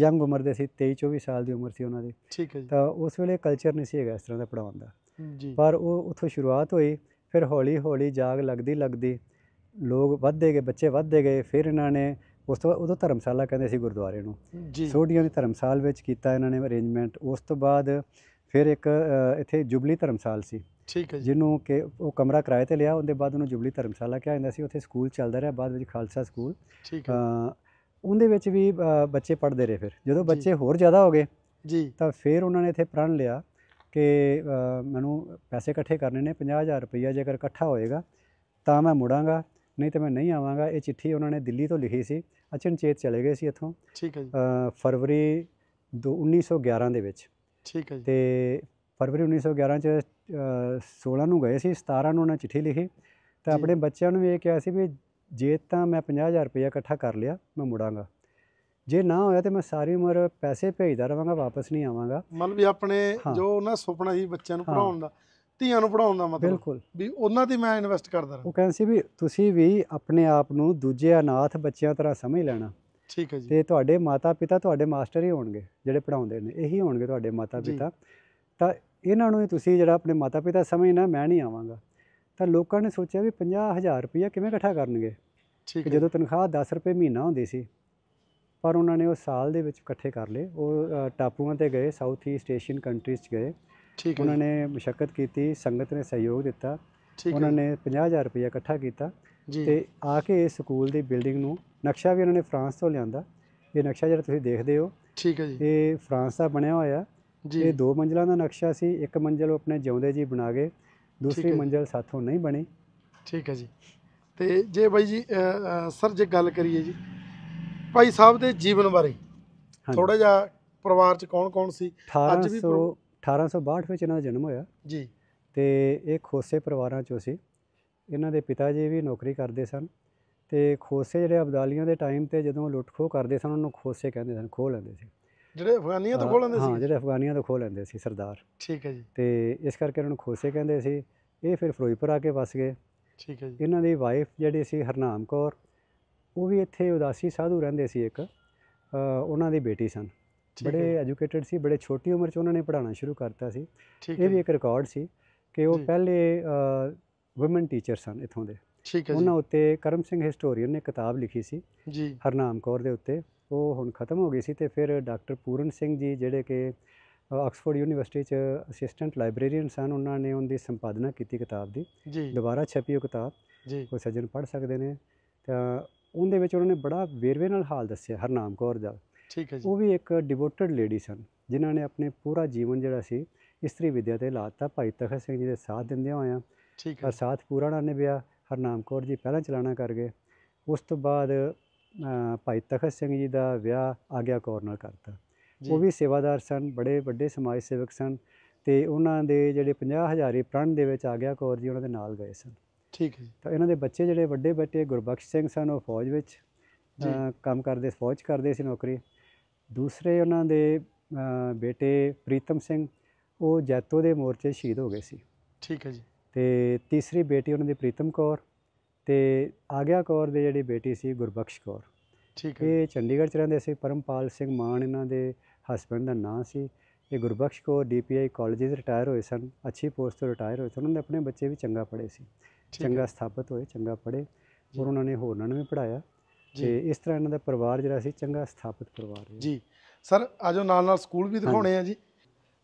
ਯੰਗ ਉਮਰ ਦੇ ਸੀ 23 24 ਸਾਲ ਦੀ ਉਮਰ ਸੀ ਉਹਨਾਂ ਦੀ ਠੀਕ ਹੈ ਜੀ ਤਾਂ ਉਸ ਵੇਲੇ ਕਲਚਰ ਨਹੀਂ ਸੀ ਹੈਗਾ ਇਸ ਤਰ੍ਹਾਂ ਦਾ ਪੜਾਉਣ ਦਾ ਜੀ ਪਰ ਉਹ ਉੱਥੋਂ ਸ਼ੁਰੂਆਤ ਹੋਈ ਫਿਰ ਹੌਲੀ ਹੌਲੀ ਜਾਗ ਲੱਗਦੀ ਲੱਗਦੀ ਲੋਕ ਵੱਧਦੇ ਗਏ ਬੱਚੇ ਵੱਧਦੇ ਗਏ ਫਿਰ ਇਹਨਾਂ ਨੇ ਉਸ ਤੋਂ ਉਦੋਂ ਧਰਮਸ਼ਾਲਾ ਕਹਿੰਦੇ ਸੀ ਗੁਰਦੁਆਰੇ ਨੂੰ ਜੀ ਸੋਡੀਆਂ ਦੀ ਧਰਮਸਾਲ ਵਿੱਚ ਕੀਤਾ ਇਹਨਾਂ ਨੇ ਅਰੇਂਜਮੈਂਟ ਉਸ ਤੋਂ ਬਾਅਦ ਫਿਰ ਇੱਕ ਇੱਥੇ ਜੁਬਲੀ ਧਰਮਸਾਲ ਸੀ ਠੀਕ ਹੈ ਜਿਹਨੂੰ ਕਿ ਉਹ ਕਮਰਾ ਕਿਰਾਏ ਤੇ ਲਿਆ ਉਹਦੇ ਬਾਅਦ ਉਹਨੂੰ ਜੁਬਲੀ ਧਰਮਸ਼ਾਲਾ ਕਿਹਾ ਜਾਂਦਾ ਸੀ ਉੱਥੇ ਸਕੂਲ ਚੱਲਦਾ ਰਿਹਾ ਬਾਅਦ ਵਿੱਚ ਖਾਲਸਾ ਸਕੂਲ ਠੀਕ ਹੈ ਉਹਦੇ ਵਿੱਚ ਵੀ ਬੱਚੇ ਪੜ੍ਹਦੇ ਰਹੇ ਫਿਰ ਜਦੋਂ ਬੱਚੇ ਹੋਰ ਜ਼ਿਆਦਾ ਹੋ ਗਏ ਜੀ ਤਾਂ ਫਿਰ ਉਹਨਾਂ ਨੇ ਇੱਥੇ ਪ੍ਰਣ ਲਿਆ ਕਿ ਮੈਨੂੰ ਪੈਸੇ ਇਕੱਠੇ ਕਰਨੇ ਨੇ 50000 ਰੁਪਇਆ ਜੇਕਰ ਇਕੱਠਾ ਹੋਏਗਾ ਤਾਂ ਮੈਂ ਮੁੜਾਂਗਾ ਨਹੀਂ ਤਾਂ ਮੈਂ ਨਹੀਂ ਆਵਾਂਗਾ ਇਹ ਚਿੱਠੀ ਉਹਨਾਂ ਨੇ ਦਿੱਲੀ ਤੋਂ ਲਿਖੀ ਸੀ ਅਚਨਚੇਤ ਚਲੇ ਗਏ ਸੀ ਇੱਥੋਂ ਠੀਕ ਹੈ ਜੀ ਫਰਵਰੀ 1911 ਦੇ ਵਿੱਚ ਠੀਕ ਹੈ ਜੀ ਤੇ ਫਰਵਰੀ 1911 ਚ 16 ਨੂੰ ਗਏ ਸੀ 17 ਨੂੰ ਉਹਨਾਂ ਚਿੱਠੀ ਲਿਖੀ ਤਾਂ ਆਪਣੇ ਬੱਚਿਆਂ ਨੂੰ ਇਹ ਕਿਹਾ ਸੀ ਵੀ ਜੇ ਤਾਂ ਮੈਂ 50000 ਰੁਪਏ ਇਕੱਠਾ ਕਰ ਲਿਆ ਮੈਂ ਮੁੜਾਂਗਾ ਜੇ ਨਾ ਹੋਇਆ ਤੇ ਮੈਂ ਸਾਰੀ ਉਮਰ ਪੈਸੇ ਭੇਜਦਾ ਰਵਾਂਗਾ ਵਾਪਸ ਨਹੀਂ ਆਵਾਂਗਾ ਮਤਲਬ ਵੀ ਆਪਣੇ ਜੋ ਉਹਨਾਂ ਸੁਪਨਾ ਸੀ ਬੱਚਿਆਂ ਨੂੰ ਪੜਾਉਣ ਦਾ ਧੀਆਂ ਨੂੰ ਪੜਾਉਣ ਦਾ ਮਤਲਬ ਵੀ ਉਹਨਾਂ ਦੀ ਮੈਂ ਇਨਵੈਸਟ ਕਰਦਾ ਰਹਾਂ ਉਹ ਕਹਿੰਦੇ ਸੀ ਵੀ ਤੁਸੀਂ ਵੀ ਆਪਣੇ ਆਪ ਨੂੰ ਦੂਜੇ ਅਨਾਥ ਬੱਚਿਆਂ ਤਰ੍ਹਾਂ ਸਮਝ ਲੈਣਾ ਠੀਕ ਹੈ ਜੀ ਤੇ ਤੁਹਾਡੇ ਮਾਤਾ ਪਿਤਾ ਤੁਹਾਡੇ ਮਾਸਟਰ ਹੀ ਹੋਣਗੇ ਜਿਹੜੇ ਪੜਾਉਂਦੇ ਨੇ ਇਹੀ ਹੋਣਗੇ ਤੁਹਾਡੇ ਮਾਤਾ ਪਿਤਾ ਤਾਂ ਇਹਨਾਂ ਨੂੰ ਹੀ ਤੁਸੀਂ ਜਿਹੜਾ ਆਪਣੇ ਮਾਤਾ ਪਿਤਾ ਸਮਝਣਾ ਮੈਂ ਨਹੀਂ ਆਵਾਂਗਾ ਤਾਂ ਲੋਕਾਂ ਨੇ ਸੋਚਿਆ ਵੀ 50000 ਰੁਪਇਆ ਕਿਵੇਂ ਇਕੱਠਾ ਕਰਨਗੇ ਠੀਕ ਜਦੋਂ ਤਨਖਾਹ 10 ਰੁਪਏ ਮਹੀਨਾ ਹੁੰਦੀ ਸੀ ਪਰ ਉਹਨਾਂ ਨੇ ਉਹ ਸਾਲ ਦੇ ਵਿੱਚ ਇਕੱਠੇ ਕਰ ਲਏ ਉਹ ਟਾਪੂਆਂ ਤੇ ਗਏ ਸਾਊਥ ਈਸਟ ਏਸ਼ੀਅਨ ਕੰਟਰੀਜ਼ 'ਚ ਗਏ ਠੀਕ ਉਹਨਾਂ ਨੇ ਮੁਸ਼ਕਲ ਕੀਤੀ ਸੰਗਤ ਨੇ ਸਹਿਯੋਗ ਦਿੱਤਾ ਉਹਨਾਂ ਨੇ 50000 ਰੁਪਏ ਇਕੱਠਾ ਕੀਤਾ ਤੇ ਆ ਕੇ ਇਸ ਸਕੂਲ ਦੀ ਬਿਲਡਿੰਗ ਨੂੰ ਨਕਸ਼ਾ ਵੀ ਉਹਨਾਂ ਨੇ ਫਰਾਂਸ ਤੋਂ ਲਿਆਂਦਾ ਇਹ ਨਕਸ਼ਾ ਜਿਹੜਾ ਤੁਸੀਂ ਦੇਖਦੇ ਹੋ ਠੀਕ ਹੈ ਜੀ ਇਹ ਫਰਾਂਸ ਦਾ ਬਣਿਆ ਹੋਇਆ ਇਹ ਦੋ ਮੰਜ਼ਲਾਂ ਦਾ ਨਕਸ਼ਾ ਸੀ ਇੱਕ ਮੰਜ਼ਲ ਉਹ ਆਪਣੇ ਜਿਉਂਦੇ ਜੀ ਬਣਾ ਗਏ ਦੂਸਰੀ ਮੰਜ਼ਲ ਸਾਥੋਂ ਨਹੀਂ ਬਣੀ ਠੀਕ ਹੈ ਜੀ ਤੇ ਜੇ ਬਾਈ ਜੀ ਸਰ ਜੇ ਗੱਲ ਕਰੀਏ ਜੀ ਭਾਈ ਸਾਹਿਬ ਦੇ ਜੀਵਨ ਬਾਰੇ ਥੋੜਾ ਜਿਹਾ ਪਰਿਵਾਰ ਚ ਕੌਣ ਕੌਣ ਸੀ ਅੱਜ ਵੀ 1862 ਵਿੱਚ ਇਹਨਾਂ ਦਾ ਜਨਮ ਹੋਇਆ ਜੀ ਤੇ ਇਹ ਖੋਸੇ ਪਰਿਵਾਰਾਂ ਚੋਂ ਸੀ ਇਹਨਾਂ ਦੇ ਪਿਤਾ ਜੀ ਵੀ ਨੌਕਰੀ ਕਰਦੇ ਸਨ ਤੇ ਖੋਸੇ ਜਿਹੜੇ ਅਬਦਾਲੀਆਂ ਦੇ ਟਾਈਮ ਤੇ ਜਦੋਂ ਲੁੱਟਖੋ ਕਰਦੇ ਸਨ ਉਹਨਾਂ ਨੂੰ ਖੋਸੇ ਕਹਿੰਦੇ ਸਨ ਖੋ ਲੈਂਦੇ ਸੀ ਜਿਹੜੇ ਅਫਗਾਨੀਆਂ ਤੋਂ ਖੋਹ ਲੈਂਦੇ ਸੀ ਹਾਂ ਜਿਹੜੇ ਅਫਗਾਨੀਆਂ ਤੋਂ ਖੋਹ ਲੈਂਦੇ ਸੀ ਸਰਦਾਰ ਠੀਕ ਹੈ ਜੀ ਤੇ ਇਸ ਕਰਕੇ ਉਹਨਾਂ ਨੂੰ ਖੋਸੇ ਕਹਿੰਦੇ ਸੀ ਇਹ ਫਿਰ ਫਰੋਈਪੁਰ ਆ ਕੇ ਵਸ ਗਏ ਠੀਕ ਹੈ ਜੀ ਇਹਨਾਂ ਦੀ ਵਾਈਫ ਜਿਹੜੀ ਸੀ ਹਰਨਾਮ ਕੌਰ ਉਹ ਵੀ ਇੱਥੇ ਉਦਾਸੀ ਸਾਧੂ ਰਹਿੰਦੇ ਸੀ ਇੱਕ ਉਹਨਾਂ ਦੀ ਬੇਟੀ ਸਨ ਬੜੇ ਐਜੂਕੇਟਿਡ ਸੀ ਬੜੇ ਛੋਟੀ ਉਮਰ 'ਚ ਉਹਨਾਂ ਨੇ ਪੜਾਉਣਾ ਸ਼ੁਰੂ ਕਰਤਾ ਸੀ ਇਹ ਵੀ ਇੱਕ ਰਿਕਾਰਡ ਸੀ ਕਿ ਉਹ ਪਹਿਲੇ ਔਰਮਨ ਟੀਚਰ ਸਨ ਇਥੋਂ ਦੇ ਠੀਕ ਹੈ ਜੀ ਉਹਨਾਂ ਉੱਤੇ ਕਰਮ ਸਿੰਘ ਹਿਸਟੋਰੀਅਨ ਨੇ ਕਿਤਾਬ ਲਿਖੀ ਸੀ ਜੀ ਹਰਨਾਮ ਕੌਰ ਦੇ ਉੱਤੇ ਉਹ ਹੁਣ ਖਤਮ ਹੋ ਗਈ ਸੀ ਤੇ ਫਿਰ ਡਾਕਟਰ ਪੂਰਨ ਸਿੰਘ ਜੀ ਜਿਹੜੇ ਕਿ ਆਕਸਫੋਰਡ ਯੂਨੀਵਰਸਿਟੀ ਚ ਅਸਿਸਟੈਂਟ ਲਾਇਬ੍ਰੇਰੀਅਨ ਸਨ ਉਹਨਾਂ ਨੇ ਉਹਦੀ ਸੰਪਾਦਨਾ ਕੀਤੀ ਕਿਤਾਬ ਦੀ ਜੀ ਦੁਬਾਰਾ ਛਪੀ ਉਹ ਕਿਤਾਬ ਜੀ ਉਹ ਸੱਜਣ ਪੜ੍ਹ ਸਕਦੇ ਨੇ ਤਾਂ ਉਹਦੇ ਵਿੱਚ ਉਹਨਾਂ ਨੇ ਬੜਾ ਵੇਰਵੇ ਨਾਲ ਹਾਲ ਦੱਸਿਆ ਹਰਨਾਮ ਕੌਰ ਦਾ ਠੀਕ ਹੈ ਜੀ ਉਹ ਵੀ ਇੱਕ ਡਿਵੋਟਡ ਲੇਡੀ ਸਨ ਜਿਨ੍ਹਾਂ ਨੇ ਆਪਣੇ ਪੂਰਾ ਜੀਵਨ ਜਿਹੜਾ ਸੀ ਇਸਤਰੀ ਵਿਦਿਆ ਤੇ ਲਾਤਾ ਭਾਈ ਤਖਤ ਸਿੰਘ ਜੀ ਦੇ ਸਾਥ ਦਿੰਦੇ ਹੋਇਆ ਠੀਕ ਹੈ ਸਾਥ ਪੂਰਾ ਨਾ ਨੇ ਹਰਨਾਮ ਕੌਰ ਜੀ ਪਹਿਲਾਂ ਚਲਾਣਾ ਕਰ ਗਏ ਉਸ ਤੋਂ ਬਾਅਦ ਭਾਈ ਤਖਤ ਸਿੰਘ ਜੀ ਦਾ ਵਿਆਹ ਆਗਿਆ ਕੌਰ ਨਾਲ ਕਰਤਾ ਉਹ ਵੀ ਸੇਵਾਦਾਰ ਸਨ ਬੜੇ ਵੱਡੇ ਸਮਾਜ ਸੇਵਕ ਸਨ ਤੇ ਉਹਨਾਂ ਦੇ ਜਿਹੜੇ 50 ਹਜ਼ਾਰੀ ਪ੍ਰਣ ਦੇ ਵਿੱਚ ਆਗਿਆ ਕੌਰ ਜੀ ਉਹਨਾਂ ਦੇ ਨਾਲ ਗਏ ਸਨ ਠੀਕ ਹੈ ਤਾਂ ਇਹਨਾਂ ਦੇ ਬੱਚੇ ਜਿਹੜੇ ਵੱਡੇ ਬੱਚੇ ਗੁਰਬਖਸ਼ ਸਿੰਘ ਸਨ ਉਹ ਫੌਜ ਵਿੱਚ ਕੰਮ ਕਰਦੇ ਫੌਜ ਕਰਦੇ ਸੀ ਨੌਕਰੀ ਦੂਸਰੇ ਉਹਨਾਂ ਦੇ ਬੇਟੇ ਪ੍ਰੀਤਮ ਸਿੰਘ ਉਹ ਜੈਤੋ ਦੇ ਮੋਰਚੇ ਸ਼ਹੀਦ ਹੋ ਗਏ ਸੀ ਠੀਕ ਹੈ ਜੀ ਤੇ ਤੀਸਰੀ ਬੇਟੀ ਉਹਨਾਂ ਦੀ ਪ੍ਰੀਤਮ ਕੌਰ ਤੇ ਆਗਿਆ ਕੌਰ ਦੇ ਜਿਹੜੀ ਬੇਟੀ ਸੀ ਗੁਰਬਖਸ਼ ਕੌਰ ਠੀਕ ਹੈ ਇਹ ਚੰਡੀਗੜ੍ਹ ਚ ਰਹਿੰਦੇ ਸੀ ਪਰਮਪਾਲ ਸਿੰਘ ਮਾਨ ਇਹਨਾਂ ਦੇ ਹਸਬੰਡ ਦਾ ਨਾਂ ਸੀ ਇਹ Gurbakhsh Kaur DPI colleges retire ਹੋਏ ਸਨ ਅੱਛੀ ਪੋਸਟ ਤੋਂ ਰਿਟਾਇਰ ਹੋਏ ਸਨ ਉਹਨਾਂ ਦੇ ਆਪਣੇ ਬੱਚੇ ਵੀ ਚੰਗਾ ਪੜ੍ਹੇ ਸੀ ਚੰਗਾ ਸਥਾਪਿਤ ਹੋਏ ਚੰਗਾ ਪੜ੍ਹੇ ਔਰ ਉਹਨਾਂ ਨੇ ਹੋਰਨਾਂ ਨੂੰ ਵੀ ਪੜਾਇਆ ਤੇ ਇਸ ਤਰ੍ਹਾਂ ਇਹਨਾਂ ਦਾ ਪਰਿਵਾਰ ਜਿਹੜਾ ਸੀ ਚੰਗਾ ਸਥਾਪਿਤ ਪਰਿਵਾਰ ਸੀ ਜੀ ਸਰ ਆਜੋ ਨਾਲ ਨਾਲ ਸਕੂਲ ਵੀ ਦਿਖਾਉਣੇ ਆ ਜੀ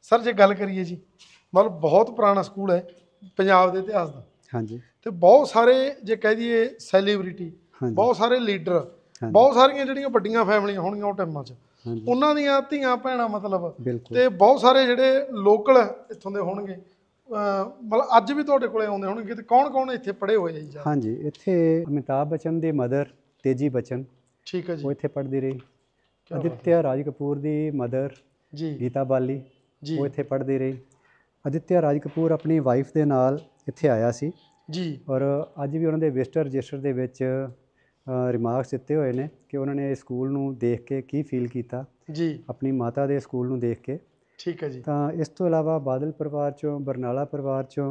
ਸਰ ਜੇ ਗੱਲ ਕਰੀਏ ਜੀ ਮਤਲਬ ਬਹੁਤ ਪੁਰਾਣਾ ਸਕੂਲ ਹੈ ਪੰਜਾਬ ਦੇ ਇਤਿਹਾਸ ਦਾ ਹਾਂਜੀ ਤੇ ਬਹੁਤ ਸਾਰੇ ਜੇ ਕਹਿ ਦਈਏ ਸੈਲੀਬ੍ਰਿਟੀ ਬਹੁਤ ਸਾਰੇ ਲੀਡਰ ਬਹੁਤ ਸਾਰੀਆਂ ਜਿਹੜੀਆਂ ਵੱਡੀਆਂ ਫੈਮਲੀਆਂ ਹੋਣਗੀਆਂ ਉਹ ਟਾਈਮਾਂ 'ਚ ਉਹਨਾਂ ਦੀਆਂ ਧੀਆਂ ਭੈਣਾਂ ਮਤਲਬ ਤੇ ਬਹੁਤ ਸਾਰੇ ਜਿਹੜੇ ਲੋਕਲ ਇੱਥੋਂ ਦੇ ਹੋਣਗੇ ਮਤਲਬ ਅੱਜ ਵੀ ਤੁਹਾਡੇ ਕੋਲੇ ਆਉਂਦੇ ਹੋਣਗੇ ਤੇ ਕੌਣ ਕੌਣ ਇੱਥੇ ਪੜੇ ਹੋਏ ਜੀ ਹਾਂਜੀ ਇੱਥੇ ਅਮਿਤਾਬ ਬਚਨ ਦੇ ਮਦਰ ਤੇਜੀ ਬਚਨ ਠੀਕ ਹੈ ਜੀ ਉਹ ਇੱਥੇ ਪੜਦੇ ਰਹੀ ਅਦਿੱਤਿਆ ਰਾਜ ਕਪੂਰ ਦੀ ਮਦਰ ਜੀ ਗੀਤਾ ਬਾਲੀ ਜੀ ਉਹ ਇੱਥੇ ਪੜਦੇ ਰਹੀ ਅਦਿੱਤਿਆ ਰਾਜ ਕਪੂਰ ਆਪਣੀ ਵਾਈਫ ਦੇ ਨਾਲ ਇੱਥੇ ਆਇਆ ਸੀ ਜੀ ਔਰ ਅੱਜ ਵੀ ਉਹਨਾਂ ਦੇ ਵਿਜ਼ਟਰ ਰਜਿਸਟਰ ਦੇ ਵਿੱਚ ਰਿਮਾਰਕਸ ਦਿੱਤੇ ਹੋਏ ਨੇ ਕਿ ਉਹਨਾਂ ਨੇ ਸਕੂਲ ਨੂੰ ਦੇਖ ਕੇ ਕੀ ਫੀਲ ਕੀਤਾ ਜੀ ਆਪਣੀ ਮਾਤਾ ਦੇ ਸਕੂਲ ਨੂੰ ਦੇਖ ਕੇ ਠੀਕ ਹੈ ਜੀ ਤਾਂ ਇਸ ਤੋਂ ਇਲਾਵਾ ਬਾਦਲ ਪਰਿਵਾਰ ਚੋਂ ਬਰਨਾਲਾ ਪਰਿਵਾਰ ਚੋਂ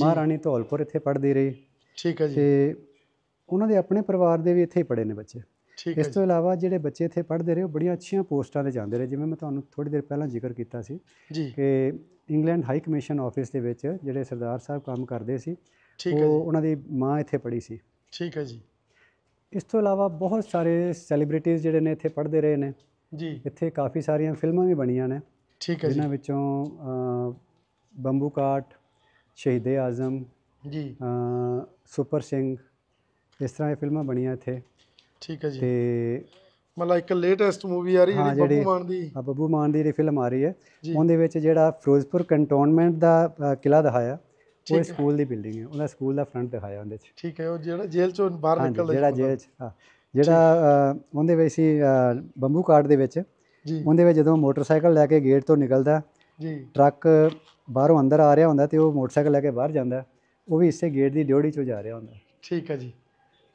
ਮਹਾਰਾਣੀ ਧੌਲਪੁਰ ਇੱਥੇ ਪੜ੍ਹਦੀ ਰਹੀ ਠੀਕ ਹੈ ਜੀ ਤੇ ਉਹਨਾਂ ਦੇ ਆਪਣੇ ਪਰਿਵਾਰ ਦੇ ਵੀ ਇੱਥੇ ਹੀ ਪੜ੍ਹੇ ਨੇ ਬੱਚੇ ਠੀਕ ਹੈ ਇਸ ਤੋਂ ਇਲਾਵਾ ਜਿਹੜੇ ਬੱਚੇ ਇੱਥੇ ਪੜ੍ਹਦੇ ਰਹੇ ਉਹ ਬੜੀਆਂ ਅੱਛੀਆਂ ਪੋਸਟਾਂ ਤੇ ਜਾਂਦੇ ਰਹੇ ਜਿਵੇਂ ਮੈਂ ਤੁਹਾਨੂੰ ਥੋੜੀ ਦੇਰ ਪਹਿਲਾਂ ਜ਼ਿਕਰ ਕੀਤਾ ਸੀ ਕਿ ਇੰਗਲੈਂਡ ਹਾਈ ਕਮਿਸ਼ਨ ਆਫਿਸ ਦੇ ਵਿੱਚ ਜਿਹੜੇ ਸਰਦਾਰ ਸਾਹਿਬ ਕੰਮ ਕਰਦੇ ਸੀ ਉਹ ਉਹਨਾਂ ਦੀ ਮਾਂ ਇੱਥੇ ਪੜੀ ਸੀ ਠੀਕ ਹੈ ਜੀ ਇਸ ਤੋਂ ਇਲਾਵਾ ਬਹੁਤ ਸਾਰੇ ਸੈਲੀਬ੍ਰਿਟੀਜ਼ ਜਿਹੜੇ ਨੇ ਇੱਥੇ ਪੜ੍ਹਦੇ ਰਹੇ ਨੇ ਜੀ ਇੱਥੇ ਕਾਫੀ ਸਾਰੀਆਂ ਫਿਲਮਾਂ ਵੀ ਬਣੀਆਂ ਨੇ ਠੀਕ ਹੈ ਜੀ ਜਿਨ੍ਹਾਂ ਵਿੱਚੋਂ ਬੰਬੂ ਕਾਟ ਸ਼ਹੀਦੇ ਆਜ਼ਮ ਜੀ ਸੁਪਰ ਸਿੰਘ ਇਸ ਤਰ੍ਹਾਂ ਦੀਆਂ ਫਿਲਮਾਂ ਬਣੀਆਂ ਇੱਥੇ ਠੀਕ ਹੈ ਜੀ ਤੇ ਮਤਲਬ ਇੱਕ ਲੇਟੈਸਟ ਮੂਵੀ ਆ ਰਹੀ ਜਿਹੜੀ ਬੱਬੂ ਮਾਨ ਦੀ ਹਾਂ ਬੱਬੂ ਮਾਨ ਦੀ ਜਿਹੜੀ ਫਿਲਮ ਆ ਰਹੀ ਹੈ ਉਹਦੇ ਵਿੱਚ ਜਿਹੜਾ ਫਿਰੋਜ਼ਪੁਰ ਕੰਟੋਨਮੈਂਟ ਦਾ ਕਿਲਾ ਦਿਖਾਇਆ ਉਹ ਸਕੂਲ ਦੀ ਬਿਲਡਿੰਗ ਹੈ ਉਹਦਾ ਸਕੂਲ ਦਾ ਫਰੰਟ ਦਿਖਾਇਆ ਉਹਦੇ ਚ ਠੀਕ ਹੈ ਉਹ ਜਿਹੜਾ ਜੇਲ੍ਹ ਚੋਂ ਬਾਹਰ ਨਿਕਲਦਾ ਜਿਹੜਾ ਜੇਲ੍ਹ ਚ ਹਾਂ ਜਿਹੜਾ ਉਹਦੇ ਵਿੱਚ ਸੀ ਬੰਬੂ ਕਾਰਡ ਦੇ ਵਿੱਚ ਜੀ ਉਹਦੇ ਵਿੱਚ ਜਦੋਂ ਮੋਟਰਸਾਈਕਲ ਲੈ ਕੇ ਗੇਟ ਤੋਂ ਨਿਕਲਦਾ ਜੀ ਟਰੱਕ ਬਾਹਰੋਂ ਅੰਦਰ ਆ ਰਿਹਾ ਹੁੰਦਾ ਤੇ ਉਹ ਮੋਟਰਸਾਈਕਲ ਲੈ ਕੇ ਬਾਹਰ ਜਾਂਦਾ ਉਹ ਵੀ ਇਸੇ ਗੇਟ ਦੀ ਡਿਓੜੀ ਚੋਂ ਜਾ ਰਿਹਾ ਹੁੰਦਾ ਠੀਕ ਹੈ ਜੀ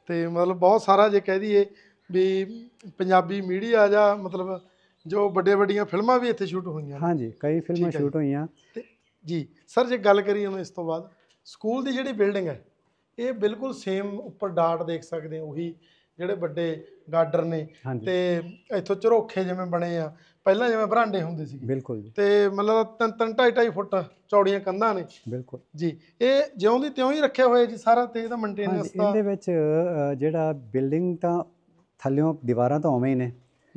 ਤੇ ਮਤਲਬ ਬਹੁਤ ਸਾਰਾ ਜੇ ਕਹਿ ਦਈਏ ਵੀ ਪੰਜਾਬੀ ਮੀਡੀਆ ਜਾਂ ਮਤਲਬ ਜੋ ਵੱਡੇ ਵੱਡੀਆਂ ਫਿਲਮਾਂ ਵੀ ਇੱਥੇ ਸ਼ੂਟ ਹੋਈਆਂ ਹਾਂਜੀ ਕਈ ਫਿਲਮਾਂ ਸ਼ੂਟ ਹੋਈਆਂ ਜੀ ਸਰ ਜੇ ਗੱਲ ਕਰੀਏ ਹੁਣ ਇਸ ਤੋਂ ਬਾਅਦ ਸਕੂਲ ਦੀ ਜਿਹੜੀ ਬਿਲਡਿੰਗ ਹੈ ਇਹ ਬਿਲਕੁਲ ਸੇਮ ਉੱਪਰ ਡਾਟ ਦੇਖ ਸਕਦੇ ਹੋ ਉਹੀ ਜਿਹੜੇ ਵੱਡੇ ਗਾਰਡਰ ਨੇ ਤੇ ਇੱਥੋਂ ਝਰੋਖੇ ਜਿਵੇਂ ਬਣੇ ਆ ਪਹਿਲਾਂ ਜਿਵੇਂ ਬਰਾਂਡੇ ਹੁੰਦੇ ਸੀ ਬਿਲਕੁਲ ਜੀ ਤੇ ਮਤਲਬ ਤਿੰਨ ਤਿੰਨ ਢਾਈ ਢਾਈ ਫੁੱਟ ਚੌੜੀਆਂ ਕੰਧਾਂ ਨੇ ਬਿਲਕੁਲ ਜੀ ਇਹ ਜਿਉਂ ਦੀ ਤਿਉਂ ਹੀ ਰੱਖਿਆ ਹੋਇਆ ਜੀ ਸਾਰਾ ਤੇ ਇਹਦਾ ਮੇਨਟੇਨੈਂਸ ਦਾ ਇਹਦੇ ਵਿੱਚ ਜਿਹੜਾ ਬਿਲਡਿੰਗ ਤਾਂ ਥੱਲਿਓਂ ਦੀਵਾਰਾਂ ਤਾਂ ਉਵੇਂ ਹੀ ਨੇ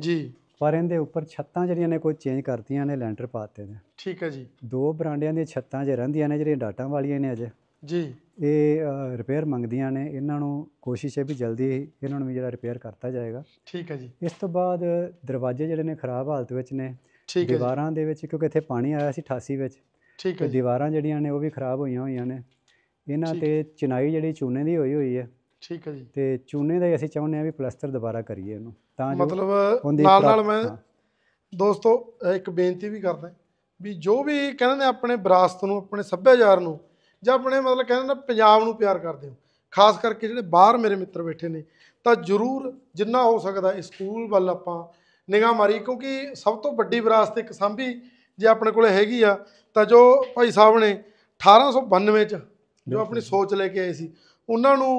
ਜੀ ਪਰ ਇਹਦੇ ਉੱਪਰ ਛੱਤਾਂ ਜਿਹੜੀਆਂ ਨੇ ਕੋਈ ਚੇਂਜ ਕਰਤੀਆਂ ਨੇ ਲੈਂਟਰ ਪਾਤੇ ਨੇ ਠੀਕ ਹੈ ਜੀ ਦੋ ਬਰਾਂਡਿਆਂ ਦੀਆਂ ਛੱਤਾਂ ਜੇ ਰਹਿੰਦੀਆਂ ਨੇ ਜਿਹੜੀਆਂ ਡਾਟਾਂ ਵਾਲੀਆਂ ਨੇ ਅਜੇ ਜੀ ਇਹ ਰਿਪੇਅਰ ਮੰਗਦੀਆਂ ਨੇ ਇਹਨਾਂ ਨੂੰ ਕੋਸ਼ਿਸ਼ ਹੈ ਵੀ ਜਲਦੀ ਇਹਨਾਂ ਨੂੰ ਵੀ ਜਿਹੜਾ ਰਿਪੇਅਰ ਕਰਤਾ ਜਾਏਗਾ ਠੀਕ ਹੈ ਜੀ ਇਸ ਤੋਂ ਬਾਅਦ ਦਰਵਾਜ਼ੇ ਜਿਹੜੇ ਨੇ ਖਰਾਬ ਹਾਲਤ ਵਿੱਚ ਨੇ ਦੀਵਾਰਾਂ ਦੇ ਵਿੱਚ ਕਿਉਂਕਿ ਇੱਥੇ ਪਾਣੀ ਆਇਆ ਸੀ 88 ਵਿੱਚ ਠੀਕ ਹੈ ਤੇ ਦੀਵਾਰਾਂ ਜਿਹੜੀਆਂ ਨੇ ਉਹ ਵੀ ਖਰਾਬ ਹੋਈਆਂ ਹੋਈਆਂ ਨੇ ਇਹਨਾਂ ਤੇ ਚਿਨਾਈ ਜਿਹੜੀ ਚੂਨੇ ਦੀ ਹੋਈ ਹੋਈ ਹੈ ਠੀਕ ਹੈ ਜੀ ਤੇ ਚੂਨੇ ਦਾ ਹੀ ਅਸੀਂ ਚਾਹੁੰਦੇ ਆ ਵੀ ਪਲਸਟਰ ਦੁਬਾਰਾ ਕਰੀਏ ਉਹਨੂੰ ਤਾਂ ਜੋ ਮਤਲਬ ਨਾਲ ਨਾਲ ਮੈਂ ਦੋਸਤੋ ਇੱਕ ਬੇਨਤੀ ਵੀ ਕਰਦਾ ਵੀ ਜੋ ਵੀ ਕਹਿੰਦੇ ਨੇ ਆਪਣੇ ਵਿਰਾਸਤ ਨੂੰ ਆਪਣੇ ਸੱਭਿਆਚਾਰ ਨੂੰ ਜਾਂ ਆਪਣੇ ਮਤਲਬ ਕਹਿੰਦੇ ਨੇ ਪੰਜਾਬ ਨੂੰ ਪਿਆਰ ਕਰਦੇ ਹੋ ਖਾਸ ਕਰਕੇ ਜਿਹੜੇ ਬਾਹਰ ਮੇਰੇ ਮਿੱਤਰ ਬੈਠੇ ਨੇ ਤਾਂ ਜ਼ਰੂਰ ਜਿੰਨਾ ਹੋ ਸਕਦਾ ਇਸ ਸਕੂਲ ਵੱਲ ਆਪਾਂ ਨਿਗਾਹ ਮਾਰੀ ਕਿਉਂਕਿ ਸਭ ਤੋਂ ਵੱਡੀ ਵਿਰਾਸਤ ਇੱਕ ਸਾਂਭੀ ਜੇ ਆਪਣੇ ਕੋਲੇ ਹੈਗੀ ਆ ਤਾਂ ਜੋ ਭਾਈ ਸਾਹਿਬ ਨੇ 1892 ਚ ਜੋ ਆਪਣੀ ਸੋਚ ਲੈ ਕੇ ਆਏ ਸੀ ਉਹਨਾਂ ਨੂੰ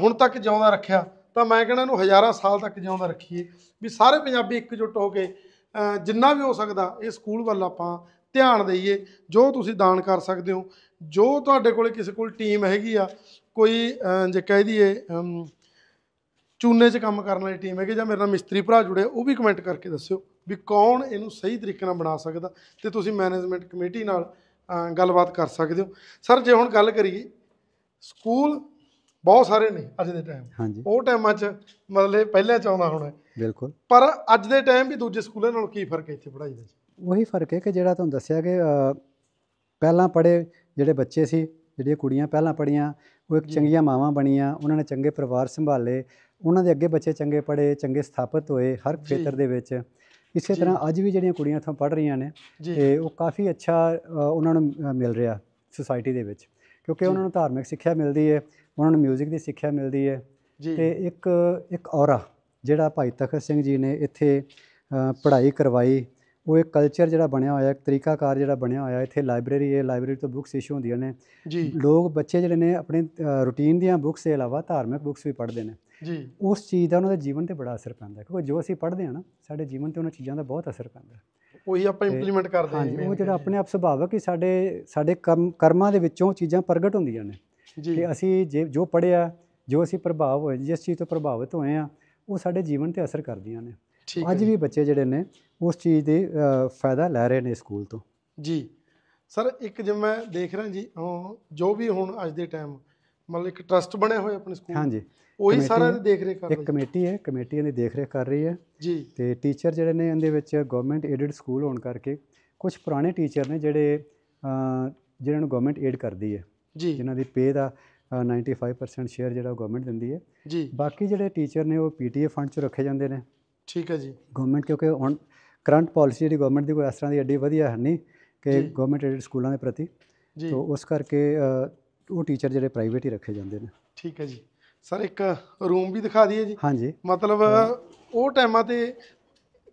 ਹੁਣ ਤੱਕ ਜਿਉਂਦਾ ਰੱਖਿਆ ਤਾਂ ਮੈਂ ਕਹਿੰਦਾ ਇਹਨੂੰ ਹਜ਼ਾਰਾਂ ਸਾਲ ਤੱਕ ਜਿਉਂਦਾ ਰੱਖੀਏ ਵੀ ਸਾਰੇ ਪੰਜਾਬੀ ਇਕਜੁੱਟ ਹੋ ਕੇ ਜਿੰਨਾ ਵੀ ਹੋ ਸਕਦਾ ਇਹ ਸਕੂਲ ਵੱਲ ਆਪਾਂ ਧਿਆਨ ਦਈਏ ਜੋ ਤੁਸੀਂ ਦਾਨ ਕਰ ਸਕਦੇ ਹੋ ਜੋ ਤੁਹਾਡੇ ਕੋਲੇ ਕਿਸੇ ਕੋਲ ਟੀਮ ਹੈਗੀ ਆ ਕੋਈ ਜੇ ਕਹਿ ਦਈਏ ਚੂਨੇ 'ਚ ਕੰਮ ਕਰਨ ਵਾਲੀ ਟੀਮ ਹੈਗੀ ਜਾਂ ਮੇਰੇ ਨਾਲ ਮਿਸਤਰੀ ਭਰਾ ਜੁੜੇ ਉਹ ਵੀ ਕਮੈਂਟ ਕਰਕੇ ਦੱਸਿਓ ਵੀ ਕੌਣ ਇਹਨੂੰ ਸਹੀ ਤਰੀਕੇ ਨਾਲ ਬਣਾ ਸਕਦਾ ਤੇ ਤੁਸੀਂ ਮੈਨੇਜਮੈਂਟ ਕਮੇਟੀ ਨਾਲ ਗੱਲਬਾਤ ਕਰ ਸਕਦੇ ਹੋ ਸਰ ਜੇ ਹੁਣ ਗੱਲ ਕਰੀਏ ਸਕੂਲ ਬਹੁਤ ਸਾਰੇ ਨੇ ਅੱਜ ਦੇ ਟਾਈਮ ਉਹ ਟਾਈਮਾਂ 'ਚ ਮਤਲਬ ਪਹਿਲਾਂ ਚ ਆਉਂਦਾ ਬਿਲਕੁਲ ਪਰ ਅੱਜ ਦੇ ਟਾਈਮ ਵੀ ਦੂਜੇ ਸਕੂਲਾਂ ਨਾਲੋਂ ਕੀ ਫਰਕ ਹੈ ਇੱਥੇ ਪੜ੍ਹਾਈ ਦਾ ਉਹੀ ਫਰਕ ਹੈ ਕਿ ਜਿਹੜਾ ਤੁਹਾਨੂੰ ਦੱਸਿਆ ਕਿ ਪਹਿਲਾਂ ਪੜ੍ਹੇ ਜਿਹੜੇ ਬੱਚੇ ਸੀ ਜਿਹੜੀਆਂ ਕੁੜੀਆਂ ਪਹਿਲਾਂ ਪੜੀਆਂ ਉਹ ਇੱਕ ਚੰਗੀਆਂ ਮਾਵਾਂ ਬਣੀਆਂ ਉਹਨਾਂ ਨੇ ਚੰਗੇ ਪਰਿਵਾਰ ਸੰਭਾਲੇ ਉਹਨਾਂ ਦੇ ਅੱਗੇ ਬੱਚੇ ਚੰਗੇ ਪੜੇ ਚੰਗੇ ਸਥਾਪਿਤ ਹੋਏ ਹਰ ਖੇਤਰ ਦੇ ਵਿੱਚ ਇਸੇ ਤਰ੍ਹਾਂ ਅੱਜ ਵੀ ਜਿਹੜੀਆਂ ਕੁੜੀਆਂ ਇੱਥੋਂ ਪੜ ਰਹੀਆਂ ਨੇ ਤੇ ਉਹ ਕਾਫੀ ਅੱਛਾ ਉਹਨਾਂ ਨੂੰ ਮਿਲ ਰਿਹਾ ਸੋਸਾਇਟੀ ਦੇ ਵਿੱਚ ਕਿਉਂਕਿ ਉਹਨਾਂ ਨੂੰ ਧਾਰਮਿਕ ਸਿੱਖਿਆ ਮਿਲਦੀ ਹੈ ਉਹਨਾਂ ਨੂੰ 뮤직 ਦੀ ਸਿੱਖਿਆ ਮਿਲਦੀ ਹੈ ਤੇ ਇੱਕ ਇੱਕ ਔਰਾ ਜਿਹੜਾ ਭਾਈ ਤਖਤ ਸਿੰਘ ਜੀ ਨੇ ਇੱਥੇ ਪੜ੍ਹਾਈ ਕਰਵਾਈ ਉਹ ਇੱਕ ਕਲਚਰ ਜਿਹੜਾ ਬਣਿਆ ਹੋਇਆ ਇੱਕ ਤਰੀਕਾਕਾਰ ਜਿਹੜਾ ਬਣਿਆ ਹੋਇਆ ਇੱਥੇ ਲਾਇਬ੍ਰੇਰੀ ਹੈ ਲਾਇਬ੍ਰੇਰੀ ਤੋਂ ਬੁੱਕਸ ਇਸ਼ੂ ਹੁੰਦੀਆਂ ਨੇ ਲੋਕ ਬੱਚੇ ਜਿਹੜੇ ਨੇ ਆਪਣੇ ਰੁਟੀਨ ਦੀਆਂ ਬੁੱਕਸ ਦੇ ਇਲਾਵਾ ਧਾਰਮਿਕ ਬੁੱਕਸ ਵੀ ਪੜ੍ਹਦੇ ਨੇ ਜੀ ਉਸ ਚੀਜ਼ ਦਾ ਉਹਨਾਂ ਦੇ ਜੀਵਨ ਤੇ ਬੜਾ ਅਸਰ ਪੈਂਦਾ ਕਿਉਂਕਿ ਜੋ ਅਸੀਂ ਪੜ੍ਹਦੇ ਆ ਨਾ ਸਾਡੇ ਜੀਵਨ ਤੇ ਉਹਨਾਂ ਚੀਜ਼ਾਂ ਦਾ ਬਹੁਤ ਅਸਰ ਪੈਂਦਾ ਉਹੀ ਆਪਾਂ ਇੰਪਲੀਮੈਂਟ ਕਰਦੇ ਹਾਂ ਉਹ ਜਿਹੜਾ ਆਪਣੇ ਆਪ ਸੁਭਾਵਕ ਹੀ ਸਾਡੇ ਸਾਡੇ ਕਰਮਾਂ ਦੇ ਵਿੱਚੋਂ ਚੀਜ਼ਾਂ ਪ੍ਰਗਟ ਹੁੰਦੀਆਂ ਨੇ ਤੇ ਅਸੀਂ ਜੇ ਜੋ ਪੜਿਆ ਜੋ ਅਸੀਂ ਪ੍ਰਭਾਵ ਹੋਏ ਜਿਸ ਚੀਜ਼ ਤੋਂ ਪ੍ਰਭਾਵਿਤ ਹੋਏ ਆ ਉਹ ਸਾਡੇ ਜੀਵਨ ਤੇ ਅਸਰ ਕਰਦੀਆਂ ਨੇ ਅੱਜ ਵੀ ਬੱਚੇ ਜਿਹੜੇ ਨੇ ਉਸ ਚੀਜ਼ ਦੇ ਫਾਇਦਾ ਲੈ ਰਹੇ ਨੇ ਸਕੂਲ ਤੋਂ ਜੀ ਸਰ ਇੱਕ ਜਿਵੇਂ ਮੈਂ ਦੇਖ ਰਿਹਾ ਜੀ ਜੋ ਵੀ ਹੁਣ ਅੱਜ ਦੇ ਟਾਈਮ ਮਤਲਬ ਇੱਕ ਟਰਸਟ ਬਣਿਆ ਹੋਇਆ ਆਪਣੇ ਸਕੂਲ ਹਾਂਜੀ ਉਹੀ ਸਾਰਾ ਦੇਖ ਰਿਹਾ ਕਰ ਰਹੀ ਹੈ ਇੱਕ ਕਮੇਟੀ ਹੈ ਕਮੇਟੀ ਇਹਨੇ ਦੇਖ ਰਿਹਾ ਕਰ ਰਹੀ ਹੈ ਜੀ ਤੇ ਟੀਚਰ ਜਿਹੜੇ ਨੇ ਇਹਦੇ ਵਿੱਚ ਗਵਰਨਮੈਂਟ ਏਡਡ ਸਕੂਲ ਹੋਣ ਕਰਕੇ ਕੁਝ ਪੁਰਾਣੇ ਟੀਚਰ ਨੇ ਜਿਹੜੇ ਜਿਹਨਾਂ ਨੂੰ ਗਵਰਨਮੈਂਟ ਏਡ ਕਰਦੀ ਹੈ ਜੀ ਜਿਨ੍ਹਾਂ ਦੀ ਪੇ ਦਾ 95% ਸ਼ੇਅਰ ਜਿਹੜਾ ਗਵਰਨਮੈਂਟ ਦਿੰਦੀ ਹੈ ਜੀ ਬਾਕੀ ਜਿਹੜੇ ਟੀਚਰ ਨੇ ਉਹ ਪੀਟੀਏ ਫੰਡ ਚ ਰੱਖੇ ਜਾਂਦੇ ਨੇ ਠੀਕ ਹੈ ਜੀ ਗਵਰਨਮੈਂਟ ਕਿਉਂਕਿ ਹੁਣ ਕਰੰਟ ਪਾਲਿਸੀ ਜਿਹੜੀ ਗਵਰਨਮੈਂਟ ਦੀ ਕੋਈ ਇਸ ਤਰ੍ਹਾਂ ਦੀ ਐਡੀ ਵਧੀਆ ਹੈ ਨਹੀਂ ਕਿ ਗਵਰਨਮੈਂਟ ਏਡਡ ਸਕੂਲਾਂ ਦੇ ਪ੍ਰਤੀ ਜੀ ਤੋਂ ਉਸ ਕਰਕੇ ਉਹ ਟੀਚਰ ਜਿਹੜੇ ਪ੍ਰਾਈਵੇਟ ਹੀ ਰੱਖੇ ਜਾਂਦੇ ਨੇ ਠੀਕ ਹੈ ਜੀ ਸਰ ਇੱਕ ਰੂਮ ਵੀ ਦਿਖਾ ਦਈਏ ਜੀ ਹਾਂਜੀ ਮਤਲਬ ਉਹ ਟਾਈਮਾਂ ਤੇ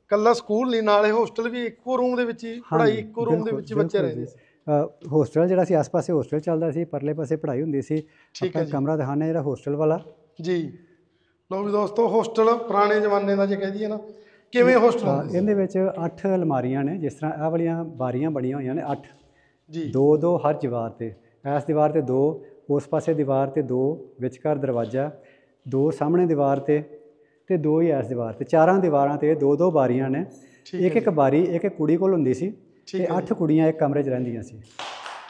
ਕੱਲਾ ਸਕੂਲ ਨਹੀਂ ਨਾਲੇ ਹੋਸਟਲ ਵੀ ਇੱਕੋ ਰੂਮ ਦੇ ਵਿੱਚ ਹੀ ਪੜ੍ਹਾਈ ਇੱਕੋ ਰੂਮ ਦੇ ਵਿੱਚ ਬੱਚੇ ਰਹਿੰਦੇ ਸੀ ਹੋਸਟਲ ਜਿਹੜਾ ਸੀ ਆਸ-ਪਾਸੇ ਹੋਸਟਲ ਚੱਲਦਾ ਸੀ ਪਰਲੇ ਪਾਸੇ ਪੜ੍ਹਾਈ ਹੁੰਦੀ ਸੀ ਆਪਣਾ ਕਮਰਾ ਦਿਖਾਣਾ ਜਿਹੜਾ ਹੋਸਟਲ ਵਾਲਾ ਜੀ ਲੋ ਵੀ ਦੋਸਤੋ ਹੋਸਟਲ ਪੁਰਾਣੇ ਜ਼ਮਾਨੇ ਦਾ ਜੇ ਕਹਿ ਦਈਏ ਨਾ ਕਿਵੇਂ ਹੋਸਟਲ ਇਹਦੇ ਵਿੱਚ 8 ਅਲਮਾਰੀਆਂ ਨੇ ਜਿਸ ਤਰ੍ਹਾਂ ਆਹ ਵਾਲੀਆਂ ਬਾਰੀਆਂ ਬਣੀਆਂ ਹੋਈਆਂ ਨੇ 8 ਜੀ ਦੋ ਦੋ ਹਰ ਦੀਵਾਰ ਤੇ ਇਸ ਦੀਵਾਰ ਤੇ ਦੋ ਉਸ ਪਾਸੇ ਦੀਵਾਰ ਤੇ ਦੋ ਵਿਚਕਾਰ ਦਰਵਾਜ਼ਾ ਦੋ ਸਾਹਮਣੇ ਦੀਵਾਰ ਤੇ ਤੇ ਦੋ ਹੀ ਇਸ ਦੀਵਾਰ ਤੇ ਚਾਰਾਂ ਦੀਵਾਰਾਂ ਤੇ ਦੋ ਦੋ ਬਾਰੀਆਂ ਨੇ ਇੱਕ ਇੱਕ ਬਾਰੀ ਇੱਕ ਇੱਕ ਕੁੜੀ ਕੋਲ ਹੁੰਦੀ ਸੀ ਤੇ 8 ਕੁੜੀਆਂ ਇੱਕ ਕਮਰੇ 'ਚ ਰਹਿੰਦੀਆਂ ਸੀ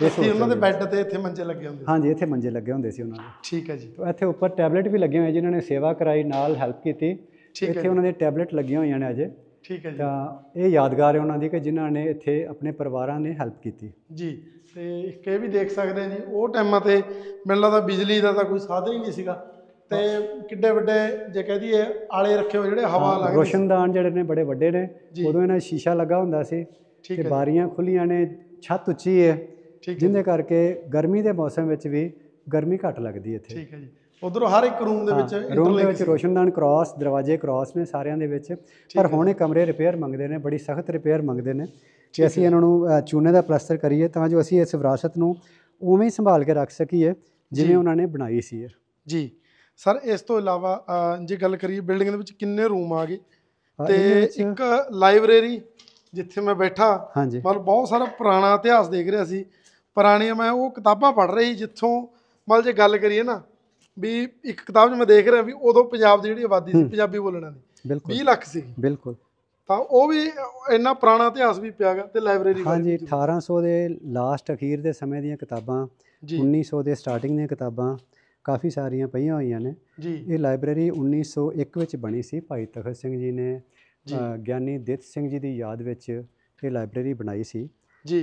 ਇਸੇ ਉਹਨਾਂ ਦੇ ਬੈੱਡ ਤੇ ਇੱਥੇ ਮੰਜੇ ਲੱਗੇ ਹੁੰਦੇ ਹਾਂਜੀ ਇੱਥੇ ਮੰਜੇ ਲੱਗੇ ਹੁੰਦੇ ਸੀ ਉਹਨਾਂ ਦੇ ਠੀਕ ਹੈ ਜੀ ਤੇ ਇੱਥੇ ਉੱਪਰ ਟੈਬਲੇਟ ਵੀ ਲੱਗੇ ਹੋਏ ਜਿਨ੍ਹਾਂ ਨੇ ਸੇਵਾ ਕਰਾਈ ਨਾਲ ਹੈਲਪ ਕੀਤੀ ਇੱਥੇ ਉਹਨਾਂ ਦੇ ਟੈਬਲੇਟ ਲੱਗੀਆਂ ਹੋਈਆਂ ਨੇ ਅਜੇ ਠੀਕ ਹੈ ਜੀ ਤਾਂ ਇਹ ਯਾਦਗਾਰ ਹੈ ਉਹਨਾਂ ਦੀ ਕਿ ਜਿਨ੍ਹਾਂ ਨੇ ਇੱਥੇ ਆਪਣੇ ਪਰਿਵਾਰਾਂ ਨੇ ਹੈਲਪ ਕੀਤੀ ਜੀ ਤੇ ਇੱਕ ਇਹ ਵੀ ਦੇਖ ਸਕਦੇ ਆ ਜੀ ਉਹ ਟਾਈਮਾਂ ਤੇ ਮੈਨੂੰ ਲੱਗਦਾ ਬਿਜਲੀ ਦਾ ਤਾਂ ਕੋਈ ਸਾਧਨ ਹੀ ਨਹੀਂ ਸੀਗਾ ਤੇ ਕਿੱਡੇ ਵੱਡੇ ਜੇ ਕਹਦੀ ਆਲੇ ਰੱਖੇ ਹੋ ਜਿਹੜੇ ਹਵਾ ਲੱਗਦੀ ਰੋਸ਼ਨਦਾਨ ਜਿਹੜੇ ਨੇ ਬੜੇ ਵੱਡੇ ਨੇ ਉਦੋਂ ਇਹਨਾਂ ਸ਼ੀਸ਼ਾ ਲੱਗਾ ਹੁੰਦਾ ਸੀ ਤੇ ਬਾਰੀਆਂ ਖੁੱਲੀਆਂ ਨੇ ਛੱਤ ਉੱਚੀ ਹੈ ਠੀਕ ਜਿੰਦੇ ਕਰਕੇ ਗਰਮੀ ਦੇ ਮੌਸਮ ਵਿੱਚ ਵੀ ਗਰਮੀ ਘੱਟ ਲੱਗਦੀ ਹੈ ਇੱਥੇ ਠੀਕ ਹੈ ਜੀ ਉਧਰੋਂ ਹਰ ਇੱਕ ਰੂਮ ਦੇ ਵਿੱਚ ਰੂਮ ਦੇ ਵਿੱਚ ਰੋਸ਼ਨਦਾਨ ਕ੍ਰਾਸ ਦਰਵਾਜ਼ੇ ਕ੍ਰਾਸ ਨੇ ਸਾਰਿਆਂ ਦੇ ਵਿੱਚ ਪਰ ਹੁਣ ਇਹ ਕਮਰੇ ਰਿਪੇਅਰ ਮੰਗਦੇ ਨੇ ਬੜੀ ਸਖਤ ਰਿਪੇਅਰ ਮੰਗਦੇ ਨੇ ਕਿ ਅਸੀਂ ਇਹਨਾਂ ਨੂੰ ਚੂਨੇ ਦਾ ਪਲਾਸਟਰ ਕਰੀਏ ਤਾਂ ਜੋ ਅਸੀਂ ਇਸ ਵਿਰਾਸਤ ਨੂੰ ਉਵੇਂ ਹੀ ਸੰਭਾਲ ਕੇ ਰੱਖ ਸਕੀਏ ਜਿਵੇਂ ਉਹਨਾਂ ਨੇ ਬਣਾਈ ਸੀ ਜੀ ਸਰ ਇਸ ਤੋਂ ਇਲਾਵਾ ਜੇ ਗੱਲ ਕਰੀਏ ਬਿਲਡਿੰਗ ਦੇ ਵਿੱਚ ਕਿੰਨੇ ਰੂਮ ਆ ਗਏ ਤੇ ਇੱਕ ਲਾਇਬ੍ਰੇਰੀ ਜਿੱਥੇ ਮੈਂ ਬੈਠਾ ਹਾਂਜੀ ਮਤਲਬ ਬਹੁਤ ਸਾਰਾ ਪੁਰਾਣਾ ਇਤਿਹਾਸ ਦੇਖ ਰਿਹਾ ਸੀ ਪੁਰਾਣੀਆਂ ਮੈਂ ਉਹ ਕਿਤਾਬਾਂ ਪੜ੍ਹ ਰਹੀ ਜਿੱਥੋਂ ਮਤਲਬ ਜੇ ਗੱਲ ਕਰੀਏ ਨਾ ਵੀ ਇੱਕ ਕਿਤਾਬ 'ਚ ਮੈਂ ਦੇਖ ਰਿਹਾ ਵੀ ਉਦੋਂ ਪੰਜਾਬ ਦੀ ਜਿਹੜੀ ਆਬਾਦੀ ਸੀ ਪੰਜਾਬੀ ਬੋਲਣਾ ਦੀ 20 ਲੱਖ ਸੀ ਬਿਲਕੁਲ ਤਾਂ ਉਹ ਵੀ ਇੰਨਾ ਪੁਰਾਣਾ ਇਤਿਹਾਸ ਵੀ ਪਿਆਗਾ ਤੇ ਲਾਇਬ੍ਰੇਰੀ ਹਾਂਜੀ 1800 ਦੇ ਲਾਸਟ ਅਖੀਰ ਦੇ ਸਮੇਂ ਦੀਆਂ ਕਿਤਾਬਾਂ 1900 ਦੇ ਸਟਾਰਟਿੰਗ ਦੀਆਂ ਕਿਤਾਬਾਂ ਕਾਫੀ ਸਾਰੀਆਂ ਪਈਆਂ ਹੋਈਆਂ ਨੇ ਇਹ ਲਾਇਬ੍ਰੇਰੀ 1901 ਵਿੱਚ ਬਣੀ ਸੀ ਭਾਈ ਤਖਤ ਸਿੰਘ ਜੀ ਨੇ ਗਿਆਨੀ ਦਿੱਤ ਸਿੰਘ ਜੀ ਦੀ ਯਾਦ ਵਿੱਚ ਇਹ ਲਾਇਬ੍ਰੇਰੀ ਬਣਾਈ ਸੀ ਜੀ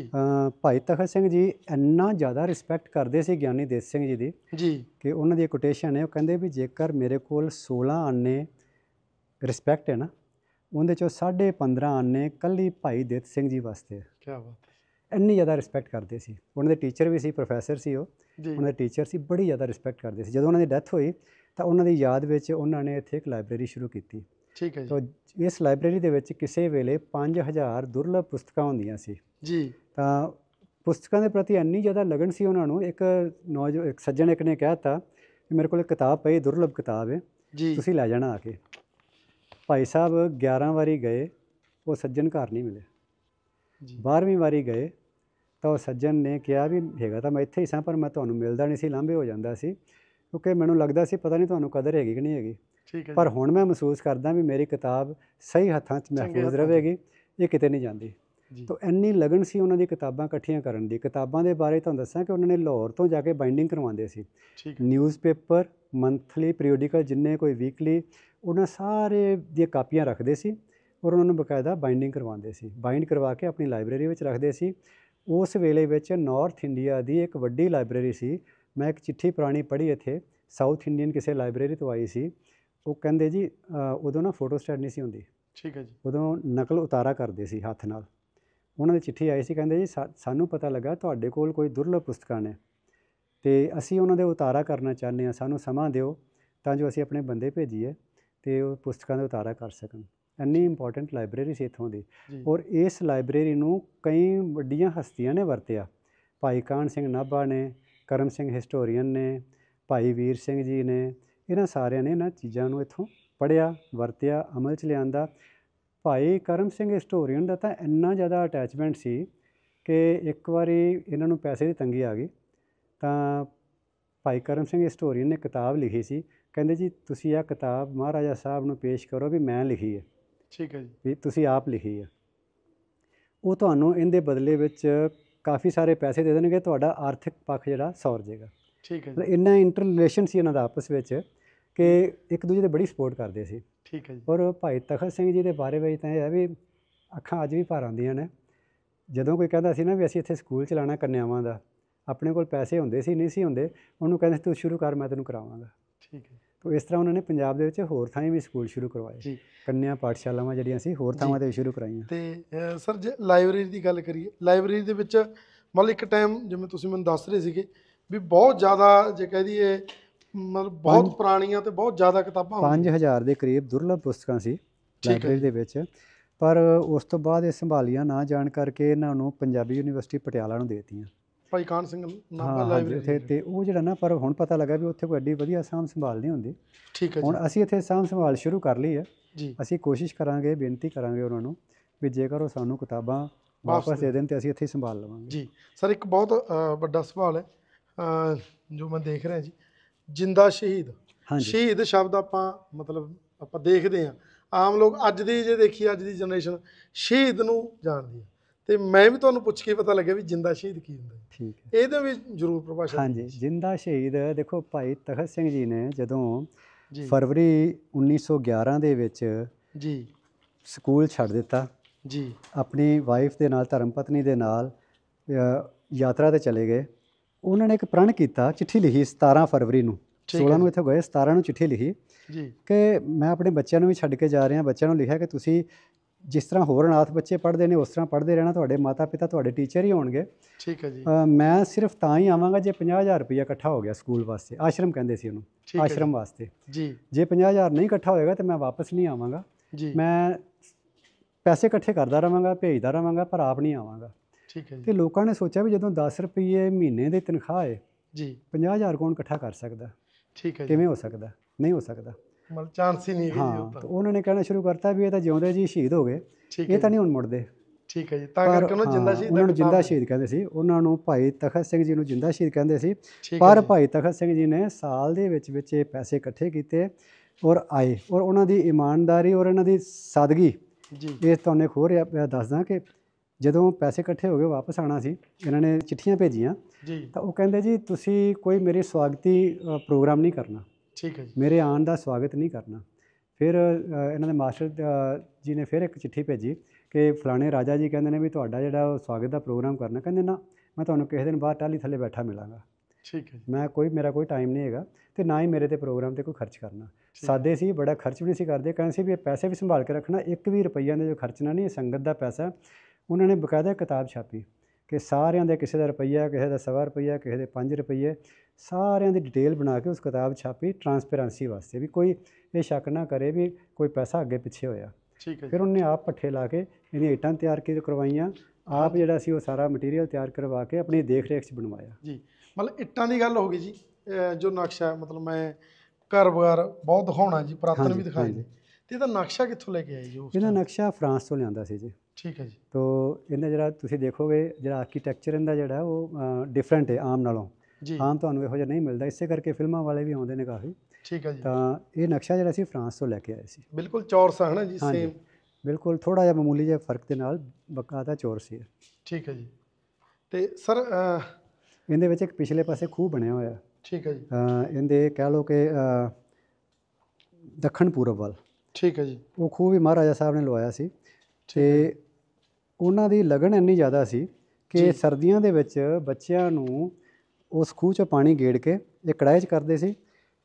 ਭਾਈ ਤਖਤ ਸਿੰਘ ਜੀ ਇੰਨਾ ਜ਼ਿਆਦਾ ਰਿਸਪੈਕਟ ਕਰਦੇ ਸੀ ਗਿਆਨੀ ਦਿੱਤ ਸਿੰਘ ਜੀ ਦੀ ਜੀ ਕਿ ਉਹਨਾਂ ਦੀ ਕੋਟੇਸ਼ਨ ਹੈ ਉਹ ਕਹਿੰਦੇ ਵੀ ਜੇਕਰ ਮੇਰੇ ਕੋਲ 16 ਆਨੇ ਰਿਸਪੈਕਟ ਹੈ ਨਾ ਉਹਦੇ ਚੋਂ 15.5 ਆਨੇ ਕੱਲੀ ਭਾਈ ਦਿੱਤ ਸਿੰਘ ਜੀ ਵਾਸਤੇ ਹੈ ਕੀ ਬਾਤ ਹੈ ਇੰਨੀ ਜ਼ਿਆਦਾ ਰਿਸਪੈਕਟ ਕਰਦੇ ਸੀ ਉਹਨਾਂ ਦੇ ਟੀਚਰ ਵੀ ਸੀ ਪ੍ਰੋਫੈਸਰ ਸੀ ਉਹ ਉਹਨਾਂ ਦੇ ਟੀਚਰ ਸੀ ਬੜੀ ਜ਼ਿਆਦਾ ਰਿਸਪੈਕਟ ਕਰਦੇ ਸੀ ਜਦੋਂ ਉਹਨਾਂ ਦੀ ਡੈਥ ਹੋਈ ਤਾਂ ਉਹਨਾਂ ਦੀ ਯਾਦ ਵਿੱਚ ਉਹਨਾਂ ਨੇ ਇੱਥੇ ਇੱਕ ਲਾਇਬ੍ਰੇਰੀ ਸ਼ੁਰੂ ਕੀਤੀ ਠੀਕ ਹੈ ਜੀ ਤਾਂ ਇਸ ਲਾਇਬ੍ਰੇਰੀ ਦੇ ਵਿੱਚ ਕਿਸੇ ਵੇਲੇ 5000 ਦੁਰਲਭ ਪੁਸਤਕਾਂ ਹੁੰਦੀਆਂ ਸੀ ਜੀ ਤਾਂ ਪੁਸਤਕਾਂ ਦੇ ਪ੍ਰਤੀ ਇੰਨੀ ਜ਼ਿਆਦਾ ਲਗਨ ਸੀ ਉਹਨਾਂ ਨੂੰ ਇੱਕ ਨੌਜਵਾਨ ਇੱਕ ਸੱਜਣ ਇੱਕ ਨੇ ਕਹਿਤਾ ਕਿ ਮੇਰੇ ਕੋਲ ਇੱਕ ਕਿਤਾਬ ਪਈ ਦੁਰਲਭ ਕਿਤਾਬ ਹੈ ਜੀ ਤੁਸੀਂ ਲੈ ਜਾਣਾ ਆ ਕੇ ਭਾਈ ਸਾਹਿਬ 11 ਵਾਰੀ ਗਏ ਉਹ ਸੱਜਣ ਘਰ ਨਹੀਂ ਮਿਲੇ ਜੀ 12ਵੀਂ ਵਾਰੀ ਗਏ ਤਾਂ ਉਹ ਸੱਜਣ ਨੇ ਕਿਹਾ ਵੀ ਹੈਗਾ ਤਾਂ ਮੈਂ ਇੱਥੇ ਹੀ ਸਾਂ ਪਰ ਮੈਂ ਤੁਹਾਨੂੰ ਮਿਲਦਾ ਨਹੀਂ ਸੀ ਲਾਂਬੇ ਹੋ ਜਾਂਦਾ ਸੀ ਕਿਉਂਕਿ ਮੈਨੂੰ ਲੱਗਦਾ ਸੀ ਪਤਾ ਨਹੀਂ ਤੁਹਾਨੂੰ ਕਦਰ ਹੈਗੀ ਕਿ ਨਹੀਂ ਹੈਗੀ ਠੀਕ ਹੈ ਪਰ ਹੁਣ ਮੈਂ ਮਹਿਸੂਸ ਕਰਦਾ ਵੀ ਮੇਰੀ ਕਿਤਾਬ ਸਹੀ ਹੱਥਾਂ 'ਚ ਮਹਿਫੂਜ਼ ਰਹੇਗੀ ਇਹ ਕਿਤੇ ਨਹੀਂ ਜਾਂਦੀ ਤੋ ਇੰਨੀ ਲਗਨ ਸੀ ਉਹਨਾਂ ਦੀ ਕਿਤਾਬਾਂ ਇਕੱਠੀਆਂ ਕਰਨ ਦੀ ਕਿਤਾਬਾਂ ਦੇ ਬਾਰੇ ਤੁਹਾਨੂੰ ਦੱਸਾਂ ਕਿ ਉਹਨਾਂ ਨੇ ਲਾਹੌਰ ਤੋਂ ਜਾ ਕੇ ਬਾਈਂਡਿੰਗ ਕਰਵਾਉਂਦੇ ਸੀ ਨਿਊਜ਼ਪੇਪਰ ਮੰਥਲੀ ਪੀਰੀਓਡੀਕਲ ਜਿੰਨੇ ਕੋਈ ਵੀਕਲੀ ਉਹਨਾਂ ਸਾਰੇ ਦੀਆਂ ਕਾਪੀਆਂ ਰੱਖਦੇ ਸੀ ਔਰ ਉਹਨਾਂ ਨੂੰ ਬਕਾਇਦਾ ਬਾਈਂਡਿੰਗ ਕਰਵਾਉਂਦੇ ਸੀ ਬਾਈਂਡ ਕਰਵਾ ਕੇ ਆਪਣੀ ਲਾਇਬ੍ਰੇਰੀ ਵਿੱਚ ਰੱਖਦੇ ਸੀ ਉਸ ਵੇਲੇ ਵਿੱਚ ਨਾਰਥ ਇੰਡੀਆ ਦੀ ਇੱਕ ਵੱਡੀ ਲਾਇਬ੍ਰੇਰੀ ਸੀ ਮੈਂ ਇੱਕ ਚਿੱਠੀ ਪੁਰਾਣੀ ਪੜ੍ਹੀ ਇੱਥੇ ਸਾਊਥ ਇੰਡੀਅਨ ਕਿਸੇ ਲਾਇਬ੍ਰੇਰੀ ਤੋਂ ਆਈ ਸੀ ਉਹ ਕਹਿੰਦੇ ਜੀ ਉਦੋਂ ਨਾ ਫੋਟੋਸਟੇਟ ਨਹੀਂ ਸੀ ਹੁੰਦੀ ਠੀਕ ਹੈ ਜੀ ਉਦੋਂ ਨਕਲ ਉਤਾਰਾ ਕਰਦੇ ਸੀ ਹੱਥ ਨਾਲ ਉਹਨਾਂ ਦੀ ਚਿੱਠੀ ਆਈ ਸੀ ਕਹਿੰਦੇ ਜੀ ਸਾਨੂੰ ਪਤਾ ਲੱਗਾ ਤੁਹਾਡੇ ਕੋਲ ਕੋਈ ਦੁਰਲਭ ਪੁਸਤਕਾਂ ਨੇ ਤੇ ਅਸੀਂ ਉਹਨਾਂ ਦੇ ਉਤਾਰਾ ਕਰਨਾ ਚਾਹੁੰਦੇ ਆ ਸਾਨੂੰ ਸਮਾਂ ਦਿਓ ਤਾਂ ਜੋ ਅਸੀਂ ਆਪਣੇ ਬੰਦੇ ਭੇਜੀਏ ਤੇ ਉਹ ਪੁਸਤਕਾਂ ਦਾ ਉਤਾਰਾ ਕਰ ਸਕਣ ਇੰਨੀ ਇੰਪੋਰਟੈਂਟ ਲਾਇਬ੍ਰੇਰੀ ਸੀ ਇਥੋਂ ਦੀ ਔਰ ਇਸ ਲਾਇਬ੍ਰੇਰੀ ਨੂੰ ਕਈ ਵੱਡੀਆਂ ਹਸਤੀਆਂ ਨੇ ਵਰਤਿਆ ਭਾਈ ਕਾਨ ਸਿੰਘ ਨਾਭਾ ਨੇ ਕਰਮ ਸਿੰਘ ਹਿਸਟੋਰੀਅਨ ਨੇ ਭਾਈ ਵੀਰ ਸਿੰਘ ਜੀ ਨੇ ਇਹਨਾਂ ਸਾਰਿਆਂ ਨੇ ਇਹਨਾਂ ਚੀਜ਼ਾਂ ਨੂੰ ਇੱਥੋਂ ਪੜਿਆ ਵਰਤਿਆ ਅਮਲ 'ਚ ਲਿਆਂਦਾ ਭਾਈ ਕਰਮ ਸਿੰਘ ਹਿਸਟੋਰੀਅਨ ਦਾ ਤਾਂ ਇੰਨਾ ਜ਼ਿਆਦਾ ਅਟੈਚਮੈਂਟ ਸੀ ਕਿ ਇੱਕ ਵਾਰੀ ਇਹਨਾਂ ਨੂੰ ਪੈਸੇ ਦੀ ਤੰਗੀ ਆ ਗਈ ਤਾਂ ਭਾਈ ਕਰਮ ਸਿੰਘ ਹਿਸਟੋਰੀਅਨ ਨੇ ਕਿਤਾਬ ਲਿਖੀ ਸੀ ਕਹਿੰਦੇ ਜੀ ਤੁਸੀਂ ਇਹ ਕਿਤਾਬ ਮਹਾਰਾਜਾ ਸਾਹਿਬ ਨੂੰ ਪੇਸ਼ ਕਰੋ ਵੀ ਮੈਂ ਲਿਖੀ ਹੈ ਠੀਕ ਹੈ ਜੀ ਵੀ ਤੁਸੀਂ ਆਪ ਲਿਖੀ ਹੈ ਉਹ ਤੁਹਾਨੂੰ ਇਹਦੇ ਬਦਲੇ ਵਿੱਚ ਕਾਫੀ ਸਾਰੇ ਪੈਸੇ ਦੇ ਦੇਣਗੇ ਤੁਹਾਡਾ ਆਰਥਿਕ ਪੱਖ ਜਿਹੜਾ ਸੌਰ ਜੇਗਾ ਠੀਕ ਹੈ ਜੀ ਇੰਨਾ ਇੰਟਰ ਰਿਲੇਸ਼ਨ ਸੀ ਇਹਨਾਂ ਦਾ ਆਪਸ ਵਿੱਚ ਕਿ ਇੱਕ ਦੂਜੇ ਦੇ ਬੜੀ ਸਪੋਰਟ ਕਰਦੇ ਸੀ ਠੀਕ ਹੈ ਜੀ ਔਰ ਭਾਈ ਤਖਤ ਸਿੰਘ ਜੀ ਦੇ ਬਾਰੇ ਵਿੱਚ ਤਾਂ ਇਹ ਹੈ ਵੀ ਅੱਖਾਂ ਅੱਜ ਵੀ ਭਰ ਆਉਂਦੀਆਂ ਨੇ ਜਦੋਂ ਕੋਈ ਕਹਿੰਦਾ ਸੀ ਨਾ ਵੀ ਅਸੀਂ ਇੱਥੇ ਸਕੂਲ ਚਲਾਣਾ ਕੰਨਿਆਵਾਂ ਦਾ ਆਪਣੇ ਕੋਲ ਪੈਸੇ ਹੁੰਦੇ ਸੀ ਨਹੀਂ ਸੀ ਹੁੰਦੇ ਉਹਨੂੰ ਕਹਿੰਦੇ ਤੂੰ ਸ਼ੁਰੂ ਕਰ ਮੈਂ ਤੈਨੂੰ ਕਰਾਵਾਂਗਾ ਠੀਕ ਹੈ ਤੋ ਇਸ ਤਰ੍ਹਾਂ ਉਹਨਾਂ ਨੇ ਪੰਜਾਬ ਦੇ ਵਿੱਚ ਹੋਰ ਥਾਂ ਵੀ ਸਕੂਲ ਸ਼ੁਰੂ ਕਰਵਾਏ ਜੀ ਕੰਨਿਆ ਪਾਠਸ਼ਾਲਾਵਾਂ ਜਿਹੜੀਆਂ ਸੀ ਹੋਰ ਥਾਵਾਂ ਤੇ ਸ਼ੁਰੂ ਕਰਾਈਆਂ ਤੇ ਸਰ ਜੇ ਲਾਇਬ੍ਰੇਰੀ ਦੀ ਗੱਲ ਕਰੀਏ ਲਾਇਬ੍ਰੇਰੀ ਦੇ ਵਿੱਚ ਮਤਲਬ ਇੱਕ ਟਾਈਮ ਜਿਵੇਂ ਤੁਸੀਂ ਮੈਨੂੰ ਦੱਸ ਰਹੇ ਸੀਗੇ ਵੀ ਬਹੁਤ ਜ਼ਿਆਦਾ ਜੇ ਕਹਿ ਦਈਏ ਮਤਲਬ ਬਹੁਤ ਪੁਰਾਣੀਆਂ ਤੇ ਬਹੁਤ ਜ਼ਿਆਦਾ ਕਿਤਾਬਾਂ 5000 ਦੇ ਕਰੀਬ ਦੁਰਲਭ ਪੁਸਤਕਾਂ ਸੀ ਲਾਇਬ੍ਰੇਰੀ ਦੇ ਵਿੱਚ ਪਰ ਉਸ ਤੋਂ ਬਾਅਦ ਇਹ ਸੰਭਾਲੀਆਂ ਨਾ ਜਾਣ ਕਰਕੇ ਇਹਨਾਂ ਨੂੰ ਪੰਜਾਬੀ ਯੂਨੀਵਰਸਿਟੀ ਪਟਿਆਲਾ ਨੂੰ ਦੇ ਦਿੱਤੀਆਂ ਭਾਈ ਕਾਨ ਸਿੰਘ ਨਾਭਾ ਲਾਇਬ੍ਰੇਰੀ ਉੱਥੇ ਤੇ ਉਹ ਜਿਹੜਾ ਨਾ ਪਰ ਹੁਣ ਪਤਾ ਲੱਗਾ ਵੀ ਉੱਥੇ ਕੋਈ ਐਡੀ ਵਧੀਆ ਸਾਮ ਸੰਭਾਲ ਨਹੀਂ ਹੁੰਦੀ ਠੀਕ ਹੈ ਹੁਣ ਅਸੀਂ ਇੱਥੇ ਸਾਮ ਸੰਭਾਲ ਸ਼ੁਰੂ ਕਰ ਲਈ ਹੈ ਜੀ ਅਸੀਂ ਕੋਸ਼ਿਸ਼ ਕਰਾਂਗੇ ਬੇਨਤੀ ਕਰਾਂਗੇ ਉਹਨਾਂ ਨੂੰ ਵੀ ਜੇਕਰ ਉਹ ਸਾਨੂੰ ਕਿਤਾਬਾਂ ਵਾਪਸ ਦੇ ਦੇਣ ਤੇ ਅਸੀਂ ਇੱਥੇ ਸੰਭਾਲ ਲਵਾਂਗੇ ਜੀ ਸਰ ਇੱਕ ਬਹੁਤ ਵੱਡਾ ਸਵਾਲ ਹੈ ਜੋ ਮੈਂ ਦੇਖ ਰਿਹਾ ਜੀ ਜਿੰਦਾ ਸ਼ਹੀਦ ਸ਼ਹੀਦ ਸ਼ਬਦ ਆਪਾਂ ਮਤਲਬ ਆਪਾਂ ਦੇਖਦੇ ਆ ਆਮ ਲੋਕ ਅੱਜ ਦੀ ਜੇ ਦੇਖੀ ਅੱਜ ਦੀ ਜਨਰੇਸ਼ਨ ਸ਼ਹੀਦ ਨੂੰ ਜਾਣਦੀ ਹੈ ਤੇ ਮੈਂ ਵੀ ਤੁਹਾਨੂੰ ਪੁੱਛ ਕੇ ਪਤਾ ਲੱਗਿਆ ਵੀ ਜਿੰਦਾ ਸ਼ਹੀਦ ਕੀ ਹੁੰਦਾ ਹੈ। ਠੀਕ ਹੈ ਇਹਦੇ ਵੀ ਜ਼ਰੂਰ ਪ੍ਰਭਾਸ਼ਾ ਹਾਂਜੀ ਜਿੰਦਾ ਸ਼ਹੀਦ ਦੇਖੋ ਭਾਈ ਤਖਤ ਸਿੰਘ ਜੀ ਨੇ ਜਦੋਂ ਜੀ ਫਰਵਰੀ 1911 ਦੇ ਵਿੱਚ ਜੀ ਸਕੂਲ ਛੱਡ ਦਿੱਤਾ ਜੀ ਆਪਣੀ ਵਾਈਫ ਦੇ ਨਾਲ ਧਰਮ ਪਤਨੀ ਦੇ ਨਾਲ ਯਾਤਰਾ ਤੇ ਚਲੇ ਗਏ ਉਹਨਾਂ ਨੇ ਇੱਕ ਪ੍ਰਣ ਕੀਤਾ ਚਿੱਠੀ ਲਿਖੀ 17 ਫਰਵਰੀ ਨੂੰ 16 ਨੂੰ ਇੱਥੇ ਗਏ 17 ਨੂੰ ਚਿੱਠੀ ਲਿਖੀ ਜੀ ਕਿ ਮੈਂ ਆਪਣੇ ਬੱਚਿਆਂ ਨੂੰ ਵੀ ਛੱਡ ਕੇ ਜਾ ਰਿਹਾ ਬੱਚਿਆਂ ਨੂੰ ਲਿਖਿਆ ਕਿ ਤੁਸੀਂ ਜਿਸ ਤਰ੍ਹਾਂ ਹੋਰ ਅਨਾਥ ਬੱਚੇ ਪੜ੍ਹਦੇ ਨੇ ਉਸ ਤਰ੍ਹਾਂ ਪੜ੍ਹਦੇ ਰਹਿਣਾ ਤੁਹਾਡੇ ਮਾਤਾ-ਪਿਤਾ ਤੁਹਾਡੇ ਟੀਚਰ ਹੀ ਹੋਣਗੇ ਠੀਕ ਹੈ ਜੀ ਮੈਂ ਸਿਰਫ ਤਾਂ ਹੀ ਆਵਾਂਗਾ ਜੇ 50000 ਰੁਪਇਆ ਇਕੱਠਾ ਹੋ ਗਿਆ ਸਕੂਲ ਵਾਸਤੇ ਆਸ਼ਰਮ ਕਹਿੰਦੇ ਸੀ ਉਹਨੂੰ ਆਸ਼ਰਮ ਵਾਸਤੇ ਜੀ ਜੇ 50000 ਨਹੀਂ ਇਕੱਠਾ ਹੋਏਗਾ ਤੇ ਮੈਂ ਵਾਪਸ ਨਹੀਂ ਆਵਾਂਗਾ ਜੀ ਮੈਂ ਪੈਸੇ ਇਕੱਠੇ ਕਰਦਾ ਰਵਾਂਗਾ ਭੇਜਦਾ ਰਵਾਂਗਾ ਪਰ ਆਪ ਨਹੀਂ ਆਵਾਂਗਾ ਠੀਕ ਹੈ ਜੀ ਤੇ ਲੋਕਾਂ ਨੇ ਸੋਚਿਆ ਵੀ ਜਦੋਂ 10 ਰੁਪਏ ਮਹੀਨੇ ਦੀ ਤਨਖਾਹ ਹੈ ਜੀ 50000 ਕੌਣ ਇਕੱਠਾ ਕਰ ਸਕਦਾ ਠੀਕ ਹੈ ਜੀ ਕਿਵੇਂ ਹੋ ਸਕਦਾ ਨਹੀਂ ਹੋ ਸਕਦਾ ਮਤਲਬ ਚਾਂਸ ਹੀ ਨਹੀਂ ਹੈ ਜੀ ਤਾਂ ਉਹਨਾਂ ਨੇ ਕਹਿਣਾ ਸ਼ੁਰੂ ਕਰਤਾ ਵੀ ਇਹ ਤਾਂ ਜਿਉਂਦੇ ਜੀ ਸ਼ਹੀਦ ਹੋ ਗਏ ਇਹ ਤਾਂ ਨਹੀਂ ਹੁਣ ਮੁੜਦੇ ਠੀਕ ਹੈ ਜੀ ਤਾਂ ਕਰਕੇ ਉਹਨਾਂ ਜਿੰਦਾ ਸ਼ਹੀਦ ਉਹਨਾਂ ਨੂੰ ਜਿੰਦਾ ਸ਼ਹੀਦ ਕਹਿੰਦੇ ਸੀ ਉਹਨਾਂ ਨੂੰ ਭਾਈ ਤਖਤ ਸਿੰਘ ਜੀ ਨੂੰ ਜਿੰਦਾ ਸ਼ਹੀਦ ਕਹਿੰਦੇ ਸੀ ਪਰ ਭਾਈ ਤਖਤ ਸਿੰਘ ਜੀ ਨੇ ਸਾਲ ਦੇ ਵਿੱਚ ਵਿੱਚ ਇਹ ਪੈਸੇ ਇਕੱਠੇ ਕੀਤੇ ਔਰ ਆਏ ਔਰ ਉਹਨਾਂ ਦੀ ਇਮਾਨਦਾਰੀ ਔਰ ਇਹਨਾਂ ਦੀ ਸਾਦਗੀ ਜੀ ਇਹ ਤੁਹਾਨੂੰ ਖੋਰ ਦੱਸਦਾ ਕਿ ਜਦੋਂ ਪੈਸੇ ਇਕੱਠੇ ਹੋ ਗਏ ਵਾਪਸ ਆਣਾ ਸੀ ਇਹਨਾਂ ਨੇ ਚਿੱਠੀਆਂ ਭੇਜੀਆਂ ਜੀ ਤਾਂ ਉਹ ਕਹਿੰਦੇ ਜੀ ਤੁਸੀਂ ਕੋਈ ਮੇਰੇ ਸਵਾਗਤੀ ਪ੍ਰੋਗਰਾਮ ਨਹੀਂ ਕਰਨਾ ਠੀਕ ਹੈ ਜੀ ਮੇਰੇ ਆਣ ਦਾ ਸਵਾਗਤ ਨਹੀਂ ਕਰਨਾ ਫਿਰ ਇਹਨਾਂ ਦੇ ਮਾਸਟਰ ਜੀ ਨੇ ਫਿਰ ਇੱਕ ਚਿੱਠੀ ਭੇਜੀ ਕਿ ਫਲਾਣੇ ਰਾਜਾ ਜੀ ਕਹਿੰਦੇ ਨੇ ਵੀ ਤੁਹਾਡਾ ਜਿਹੜਾ ਸਵਾਗਤ ਦਾ ਪ੍ਰੋਗਰਾਮ ਕਰਨਾ ਕਹਿੰਦੇ ਨਾ ਮੈਂ ਤੁਹਾਨੂੰ ਕਿਸੇ ਦਿਨ ਬਾਅਦ ਟਾਲੀ ਥੱਲੇ ਬੈਠਾ ਮਿਲਾਂਗਾ ਠੀਕ ਹੈ ਮੈਂ ਕੋਈ ਮੇਰਾ ਕੋਈ ਟਾਈਮ ਨਹੀਂ ਹੈਗਾ ਤੇ ਨਾ ਹੀ ਮੇਰੇ ਤੇ ਪ੍ਰੋਗਰਾਮ ਤੇ ਕੋਈ ਖਰਚ ਕਰਨਾ ਸਾਦੇ ਸੀ ਬੜਾ ਖਰਚ ਵੀ ਨਹੀਂ ਸੀ ਕਰਦੇ ਕਹਿੰਦੇ ਸੀ ਵੀ ਇਹ ਪੈਸੇ ਵੀ ਸੰਭਾਲ ਕੇ ਰੱਖਣਾ ਇੱਕ ਵੀ ਰੁਪਈਆ ਦਾ ਜੋ ਖਰਚਣਾ ਨਹੀਂ ਇਹ ਸੰਗਤ ਦਾ ਪੈਸਾ ਉਹਨਾਂ ਨੇ ਬਕਾਇਦਾ ਕਿਤਾਬ ਛਾਪੀ ਕਿ ਸਾਰਿਆਂ ਦੇ ਕਿਸੇ ਦਾ ਰੁਪਈਆ ਕਿਸੇ ਦਾ ਸਵਾ ਰੁਪਈਆ ਕਿਸੇ ਦੇ 5 ਰੁਪਈਏ ਸਾਰਿਆਂ ਦੀ ਡਿਟੇਲ ਬਣਾ ਕੇ ਉਸ ਕਿਤਾਬ ਛਾਪੀ ਟ੍ਰਾਂਸਪੇਰੈਂਸੀ ਵਾਸਤੇ ਵੀ ਕੋਈ ਇਹ ਸ਼ੱਕ ਨਾ ਕਰੇ ਵੀ ਕੋਈ ਪੈਸਾ ਅੱਗੇ ਪਿੱਛੇ ਹੋਇਆ ਠੀਕ ਹੈ ਫਿਰ ਉਹਨੇ ਆਪ ਪੱਠੇ ਲਾ ਕੇ ਇਹਦੀਆਂ ਇਟਾਂ ਤਿਆਰ ਕੀ ਕਰਵਾਈਆਂ ਆਪ ਜਿਹੜਾ ਸੀ ਉਹ ਸਾਰਾ ਮਟੀਰੀਅਲ ਤਿਆਰ ਕਰਵਾ ਕੇ ਆਪਣੀ ਦੇਖ ਰੇਖ 'ਚ ਬਣਵਾਇਆ ਜੀ ਮਤਲਬ ਇਟਾਂ ਦੀ ਗੱਲ ਹੋ ਗਈ ਜੀ ਜੋ ਨਕਸ਼ਾ ਮਤਲਬ ਮੈਂ ਘਰ ਵਗਾਰ ਬਹੁਤ ਦਿਖਾਉਣਾ ਜੀ ਪ੍ਰਾਤਨ ਵੀ ਦਿਖਾਈ ਤੇ ਇਹਦਾ ਨਕਸ਼ਾ ਕਿੱਥੋਂ ਲੈ ਕੇ ਆਏ ਜੀ ਇਹਦਾ ਨਕਸ਼ਾ ਫਰਾਂਸ ਤੋਂ ਲਿਆਂਦਾ ਸੀ ਜੀ ਠੀਕ ਹੈ ਜੀ ਤੋਂ ਇਹਨੇ ਜਿਹੜਾ ਤੁਸੀਂ ਦੇਖੋਗੇ ਜਿਹੜਾ ਆਰਕੀਟੈਕਚਰ ਇਹਦਾ ਜਿਹੜਾ ਉਹ ਡਿਫਰੈਂਟ ਹੈ ਆਮ ਨਾਲੋਂ ਜੀ ਆਮ ਤੁਹਾਨੂੰ ਇਹੋ ਜਿਹਾ ਨਹੀਂ ਮਿਲਦਾ ਇਸੇ ਕਰਕੇ ਫਿਲਮਾਂ ਵਾਲੇ ਵੀ ਆਉਂਦੇ ਨੇ ਕਾਫੀ ਠੀਕ ਹੈ ਜੀ ਤਾਂ ਇਹ ਨਕਸ਼ਾ ਜਿਹੜਾ ਸੀ ਫਰਾਂਸ ਤੋਂ ਲੈ ਕੇ ਆਏ ਸੀ ਬਿਲਕੁਲ ਚੌਰਸ ਹੈ ਨਾ ਜੀ ਸੇਮ ਬਿਲਕੁਲ ਥੋੜਾ ਜਿਹਾ ਮਾਮੂਲੀ ਜਿਹਾ ਫਰਕ ਦੇ ਨਾਲ ਬਕਾਇਦਾ ਚੌਰਸ ਹੈ ਠੀਕ ਹੈ ਜੀ ਤੇ ਸਰ ਇਹਦੇ ਵਿੱਚ ਇੱਕ ਪਿਛਲੇ ਪਾਸੇ ਖੂਹ ਬਣਿਆ ਹੋਇਆ ਠੀਕ ਹੈ ਜੀ ਇਹਦੇ ਕਹਿ ਲੋ ਕਿ ਦੱਖਣ ਪੂਰਬ ਵੱਲ ਠੀਕ ਹੈ ਜੀ ਉਹ ਖੂਹ ਵੀ ਮਹਾਰਾਜਾ ਸਾਹਿਬ ਨੇ ਲਵਾਇਆ ਸੀ ਤੇ ਉਹਨਾਂ ਦੀ ਲਗਨ ਇੰਨੀ ਜ਼ਿਆਦਾ ਸੀ ਕਿ ਸਰਦੀਆਂ ਦੇ ਵਿੱਚ ਬੱਚਿਆਂ ਨੂੰ ਉਸ ਖੂਹ 'ਚ ਪਾਣੀ ਗੇੜ ਕੇ ਇਹ ਕੜਾਹੇ 'ਚ ਕਰਦੇ ਸੀ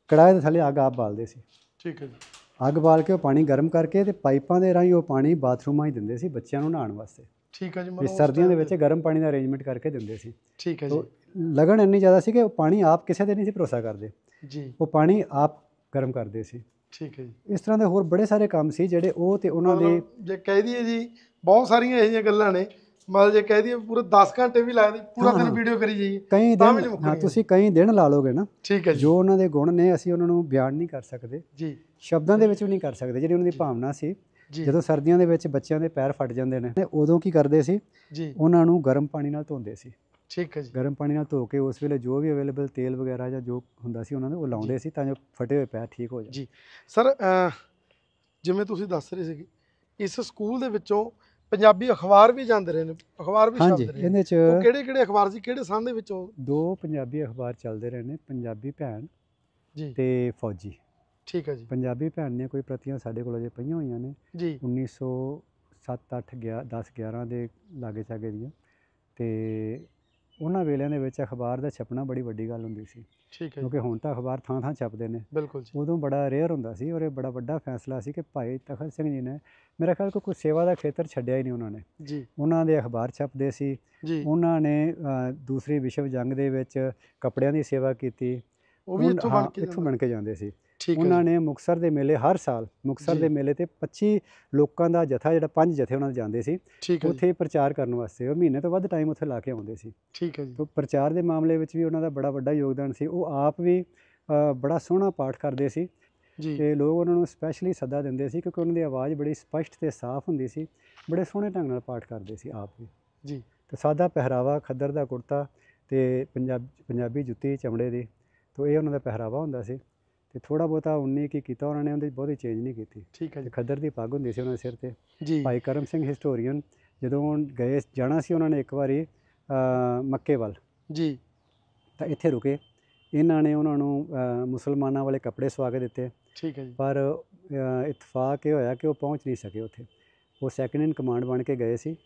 ਕੜਾਹੇ ਦੇ ਥੱਲੇ ਅੱਗ ਆਪ ਬਾਲਦੇ ਸੀ ਠੀਕ ਹੈ ਜੀ ਅੱਗ ਬਾਲ ਕੇ ਉਹ ਪਾਣੀ ਗਰਮ ਕਰਕੇ ਤੇ ਪਾਈਪਾਂ ਦੇ ਰਾਹੀਂ ਉਹ ਪਾਣੀ ਬਾਥਰੂਮਾਂ 'ਚ ਦਿੰਦੇ ਸੀ ਬੱਚਿਆਂ ਨੂੰ ਨਹਾਉਣ ਵਾਸਤੇ ਠੀਕ ਹੈ ਜੀ ਮਤਲਬ ਸਰਦੀਆਂ ਦੇ ਵਿੱਚ ਗਰਮ ਪਾਣੀ ਦਾ ਅਰੇਂਜਮੈਂਟ ਕਰਕੇ ਦਿੰਦੇ ਸੀ ਠੀਕ ਹੈ ਜੀ ਲਗਨ ਇੰਨੀ ਜ਼ਿਆਦਾ ਸੀ ਕਿ ਉਹ ਪਾਣੀ ਆਪ ਕਿਸੇ ਦੇ ਨਹੀਂ ਸੀ ਭਰੋਸਾ ਕਰਦੇ ਜੀ ਉਹ ਪਾਣੀ ਆਪ ਗਰਮ ਕਰਦੇ ਸੀ ਠੀਕ ਹੈ ਜੀ ਇਸ ਤਰ੍ਹਾਂ ਦੇ ਹੋਰ ਬੜੇ ਸਾਰੇ ਕੰਮ ਸੀ ਜਿਹੜੇ ਉਹ ਤੇ ਉਹਨਾਂ ਦੇ ਜੇ ਕਹਿ ਦਈਏ ਜੀ ਬਹੁਤ ਸਾਰੀਆਂ ਇਹੋ ਜਿਹੀਆਂ ਗੱਲਾਂ ਨੇ ਮਤਲਬ ਜੇ ਕਹਿ ਦਈਏ ਪੂਰੇ 10 ਘੰਟੇ ਵੀ ਲੱਗਦੇ ਪੂਰਾ ਦਿਨ ਵੀਡੀਓ ਕਰੀ ਜਾਈਏ ਕਈ ਦਿਨ ਹਾਂ ਤੁਸੀਂ ਕਈ ਦਿਨ ਲਾ ਲੋਗੇ ਨਾ ਠੀਕ ਹੈ ਜੀ ਜੋ ਉਹਨਾਂ ਦੇ ਗੁਣ ਨੇ ਅਸੀਂ ਉਹਨਾਂ ਨੂੰ ਬਿਆਨ ਨਹੀਂ ਕਰ ਸਕਦੇ ਜੀ ਸ਼ਬਦਾਂ ਦੇ ਵਿੱਚ ਵੀ ਨਹੀਂ ਕਰ ਸਕਦੇ ਜਿਹੜੀ ਉਹਨਾਂ ਦੀ ਭਾਵਨਾ ਸੀ ਜਦੋਂ ਸਰਦੀਆਂ ਦੇ ਵਿੱਚ ਬੱਚਿਆਂ ਦੇ ਪੈਰ ਫਟ ਜਾਂਦੇ ਨੇ ਉਦੋਂ ਕੀ ਕਰਦੇ ਸੀ ਉਹਨਾਂ ਨੂੰ ਗਰਮ ਪਾਣੀ ਨਾਲ ਧੋਂਦੇ ਸੀ ਠੀਕ ਹੈ ਜੀ ਗਰਮ ਪਾਣੀ ਨਾਲ ਧੋ ਕੇ ਉਸ ਵੇਲੇ ਜੋ ਵੀ ਅਵੇਲੇਬਲ ਤੇਲ ਵਗੈਰਾ ਜਾਂ ਜੋ ਹੁੰਦਾ ਸੀ ਉਹਨਾਂ ਨੂੰ ਉਹ ਲਾਉਂਦੇ ਸੀ ਤਾਂ ਜੋ ਫਟੇ ਹੋਏ ਪੈਰ ਠੀਕ ਹੋ ਜਾਣ ਜੀ ਸਰ ਜਿਵੇਂ ਤੁਸੀਂ ਦੱਸ ਰਹੇ ਸੀ ਇਸ ਸਕੂਲ ਦੇ ਵਿੱਚੋਂ ਪੰਜਾਬੀ ਅਖਬਾਰ ਵੀ ਜਾਂਦੇ ਰਹੇ ਨੇ ਅਖਬਾਰ ਵੀ ਛਾਪਦੇ ਰਹੇ ਇਹਦੇ ਚ ਕਿਹੜੇ ਕਿਹੜੇ ਅਖਬਾਰ ਸੀ ਕਿਹੜੇ ਸੰਦ ਦੇ ਵਿੱਚੋਂ ਦੋ ਪੰਜਾਬੀ ਅਖਬਾਰ ਚੱਲਦੇ ਰਹੇ ਨੇ ਪੰਜਾਬੀ ਭੈਣ ਜੀ ਤੇ ਫੌਜੀ ਠੀਕ ਹੈ ਜੀ ਪੰਜਾਬੀ ਭੈਣ ਨੇ ਕੋਈ ਪ੍ਰਤੀਆਂ ਸਾਡੇ ਕੋਲ ਅਜੇ ਪਈਆਂ ਹੋਈਆਂ ਨੇ ਜੀ 1907 8 10 11 ਦੇ ਲਾਗੇ ਛਾਗੇ ਦੀਆਂ ਤੇ ਉਹਨਾਂ ਵੇਲਿਆਂ ਦੇ ਵਿੱਚ ਅਖਬਾਰ ਦਾ ਛਪਣਾ ਬੜੀ ਵੱਡੀ ਗੱਲ ਹੁੰਦੀ ਸੀ ਠੀਕ ਹੈ ਕਿਉਂਕਿ ਹੁਣ ਤਾਂ ਅਖਬਾਰ ਥਾਂ ਥਾਂ ਛਪਦੇ ਨੇ ਬਿਲਕੁਲ ਜੀ ਉਦੋਂ ਬੜਾ ਰੇਅਰ ਹੁੰਦਾ ਸੀ ਔਰ ਇਹ ਬੜਾ ਵੱਡਾ ਫੈਸਲਾ ਸੀ ਕਿ ਭਾਈ ਤਖਤ ਸਿੰਘ ਜੀ ਨੇ ਮੇਰੇ ਖਿਆਲ ਕੋਈ ਸੇਵਾ ਦਾ ਖੇਤਰ ਛੱਡਿਆ ਹੀ ਨਹੀਂ ਉਹਨਾਂ ਨੇ ਜੀ ਉਹਨਾਂ ਦੇ ਅਖਬਾਰ ਛਪਦੇ ਸੀ ਜੀ ਉਹਨਾਂ ਨੇ ਦੂਸਰੀ ਵਿਸ਼ਵ ਜੰਗ ਦੇ ਵਿੱਚ ਕੱਪੜਿਆਂ ਦੀ ਸੇਵਾ ਕੀਤੀ ਉਹ ਵੀ ਇੱਥੋਂ ਬਣ ਕੇ ਜਾਂਦੇ ਸੀ ਉਹਨਾਂ ਨੇ ਮੁਕਸਰ ਦੇ ਮੇਲੇ ਹਰ ਸਾਲ ਮੁਕਸਰ ਦੇ ਮੇਲੇ ਤੇ 25 ਲੋਕਾਂ ਦਾ ਜਥਾ ਜਿਹੜਾ ਪੰਜ ਜਥੇ ਉਹਨਾਂ ਦੇ ਜਾਂਦੇ ਸੀ ਉੱਥੇ ਪ੍ਰਚਾਰ ਕਰਨ ਵਾਸਤੇ ਉਹ ਮਹੀਨੇ ਤੋਂ ਵੱਧ ਟਾਈਮ ਉੱਥੇ ਲਾ ਕੇ ਆਉਂਦੇ ਸੀ ਠੀਕ ਹੈ ਜੀ ਪ੍ਰਚਾਰ ਦੇ ਮਾਮਲੇ ਵਿੱਚ ਵੀ ਉਹਨਾਂ ਦਾ ਬੜਾ ਵੱਡਾ ਯੋਗਦਾਨ ਸੀ ਉਹ ਆਪ ਵੀ ਬੜਾ ਸੋਹਣਾ ਪਾਠ ਕਰਦੇ ਸੀ ਜੀ ਤੇ ਲੋਕ ਉਹਨਾਂ ਨੂੰ ਸਪੈਸ਼ਲੀ ਸੱਦਾ ਦਿੰਦੇ ਸੀ ਕਿਉਂਕਿ ਉਹਨਾਂ ਦੀ ਆਵਾਜ਼ ਬੜੀ ਸਪਸ਼ਟ ਤੇ ਸਾਫ਼ ਹੁੰਦੀ ਸੀ ਬੜੇ ਸੋਹਣੇ ਢੰਗ ਨਾਲ ਪਾਠ ਕਰਦੇ ਸੀ ਆਪ ਵੀ ਜੀ ਤੇ ਸਾਦਾ ਪਹਿਰਾਵਾ ਖੱਦਰ ਦਾ ਕੁੜਤਾ ਤੇ ਪੰਜਾਬੀ ਜੁੱਤੀ ਚਮੜੇ ਦੀ ਤੋਂ ਇਹ ਉਹਨਾਂ ਦਾ ਪਹਿਰਾਵਾ ਹੁੰਦਾ ਸੀ ਤੇ ਥੋੜਾ ਬਹੁਤਾ ਉਹਨੇ ਕੀ ਕੀਤਾ ਉਹਨਾਂ ਨੇ ਉਹਦੀ ਬਹੁਤੀ ਚੇਂਜ ਨਹੀਂ ਕੀਤੀ ਠੀਕ ਹੈ ਜੀ ਖੱਦਰ ਦੀ ਪੱਗ ਹੁੰਦੀ ਸੀ ਉਹਨਾਂ ਦੇ ਸਿਰ ਤੇ ਜੀ ਭਾਈ ਕਰਮ ਸਿੰਘ ਹਿਸਟੋਰੀਅਨ ਜਦੋਂ ਗਏ ਜਾਣਾ ਸੀ ਉਹਨਾਂ ਨੇ ਇੱਕ ਵਾਰੀ ਮੱਕੇ ਵੱਲ ਜੀ ਤਾਂ ਇੱਥੇ ਰੁਕੇ ਇਹਨਾਂ ਨੇ ਉਹਨਾਂ ਨੂੰ ਮੁਸਲਮਾਨਾਂ ਵਾਲੇ ਕੱਪੜੇ ਸਵਾ ਕੇ ਦਿੱਤੇ ਠੀਕ ਹੈ ਜੀ ਪਰ ਇਤਫਾਕ ਇਹ ਹੋਇਆ ਕਿ ਉਹ ਪਹੁੰਚ ਨਹੀਂ ਸਕੇ ਉੱਥੇ ਉਹ ਸੈਕੰਡ ਇਨ ਕਮਾਂਡ ਬਣ ਕੇ ਗਏ ਸੀ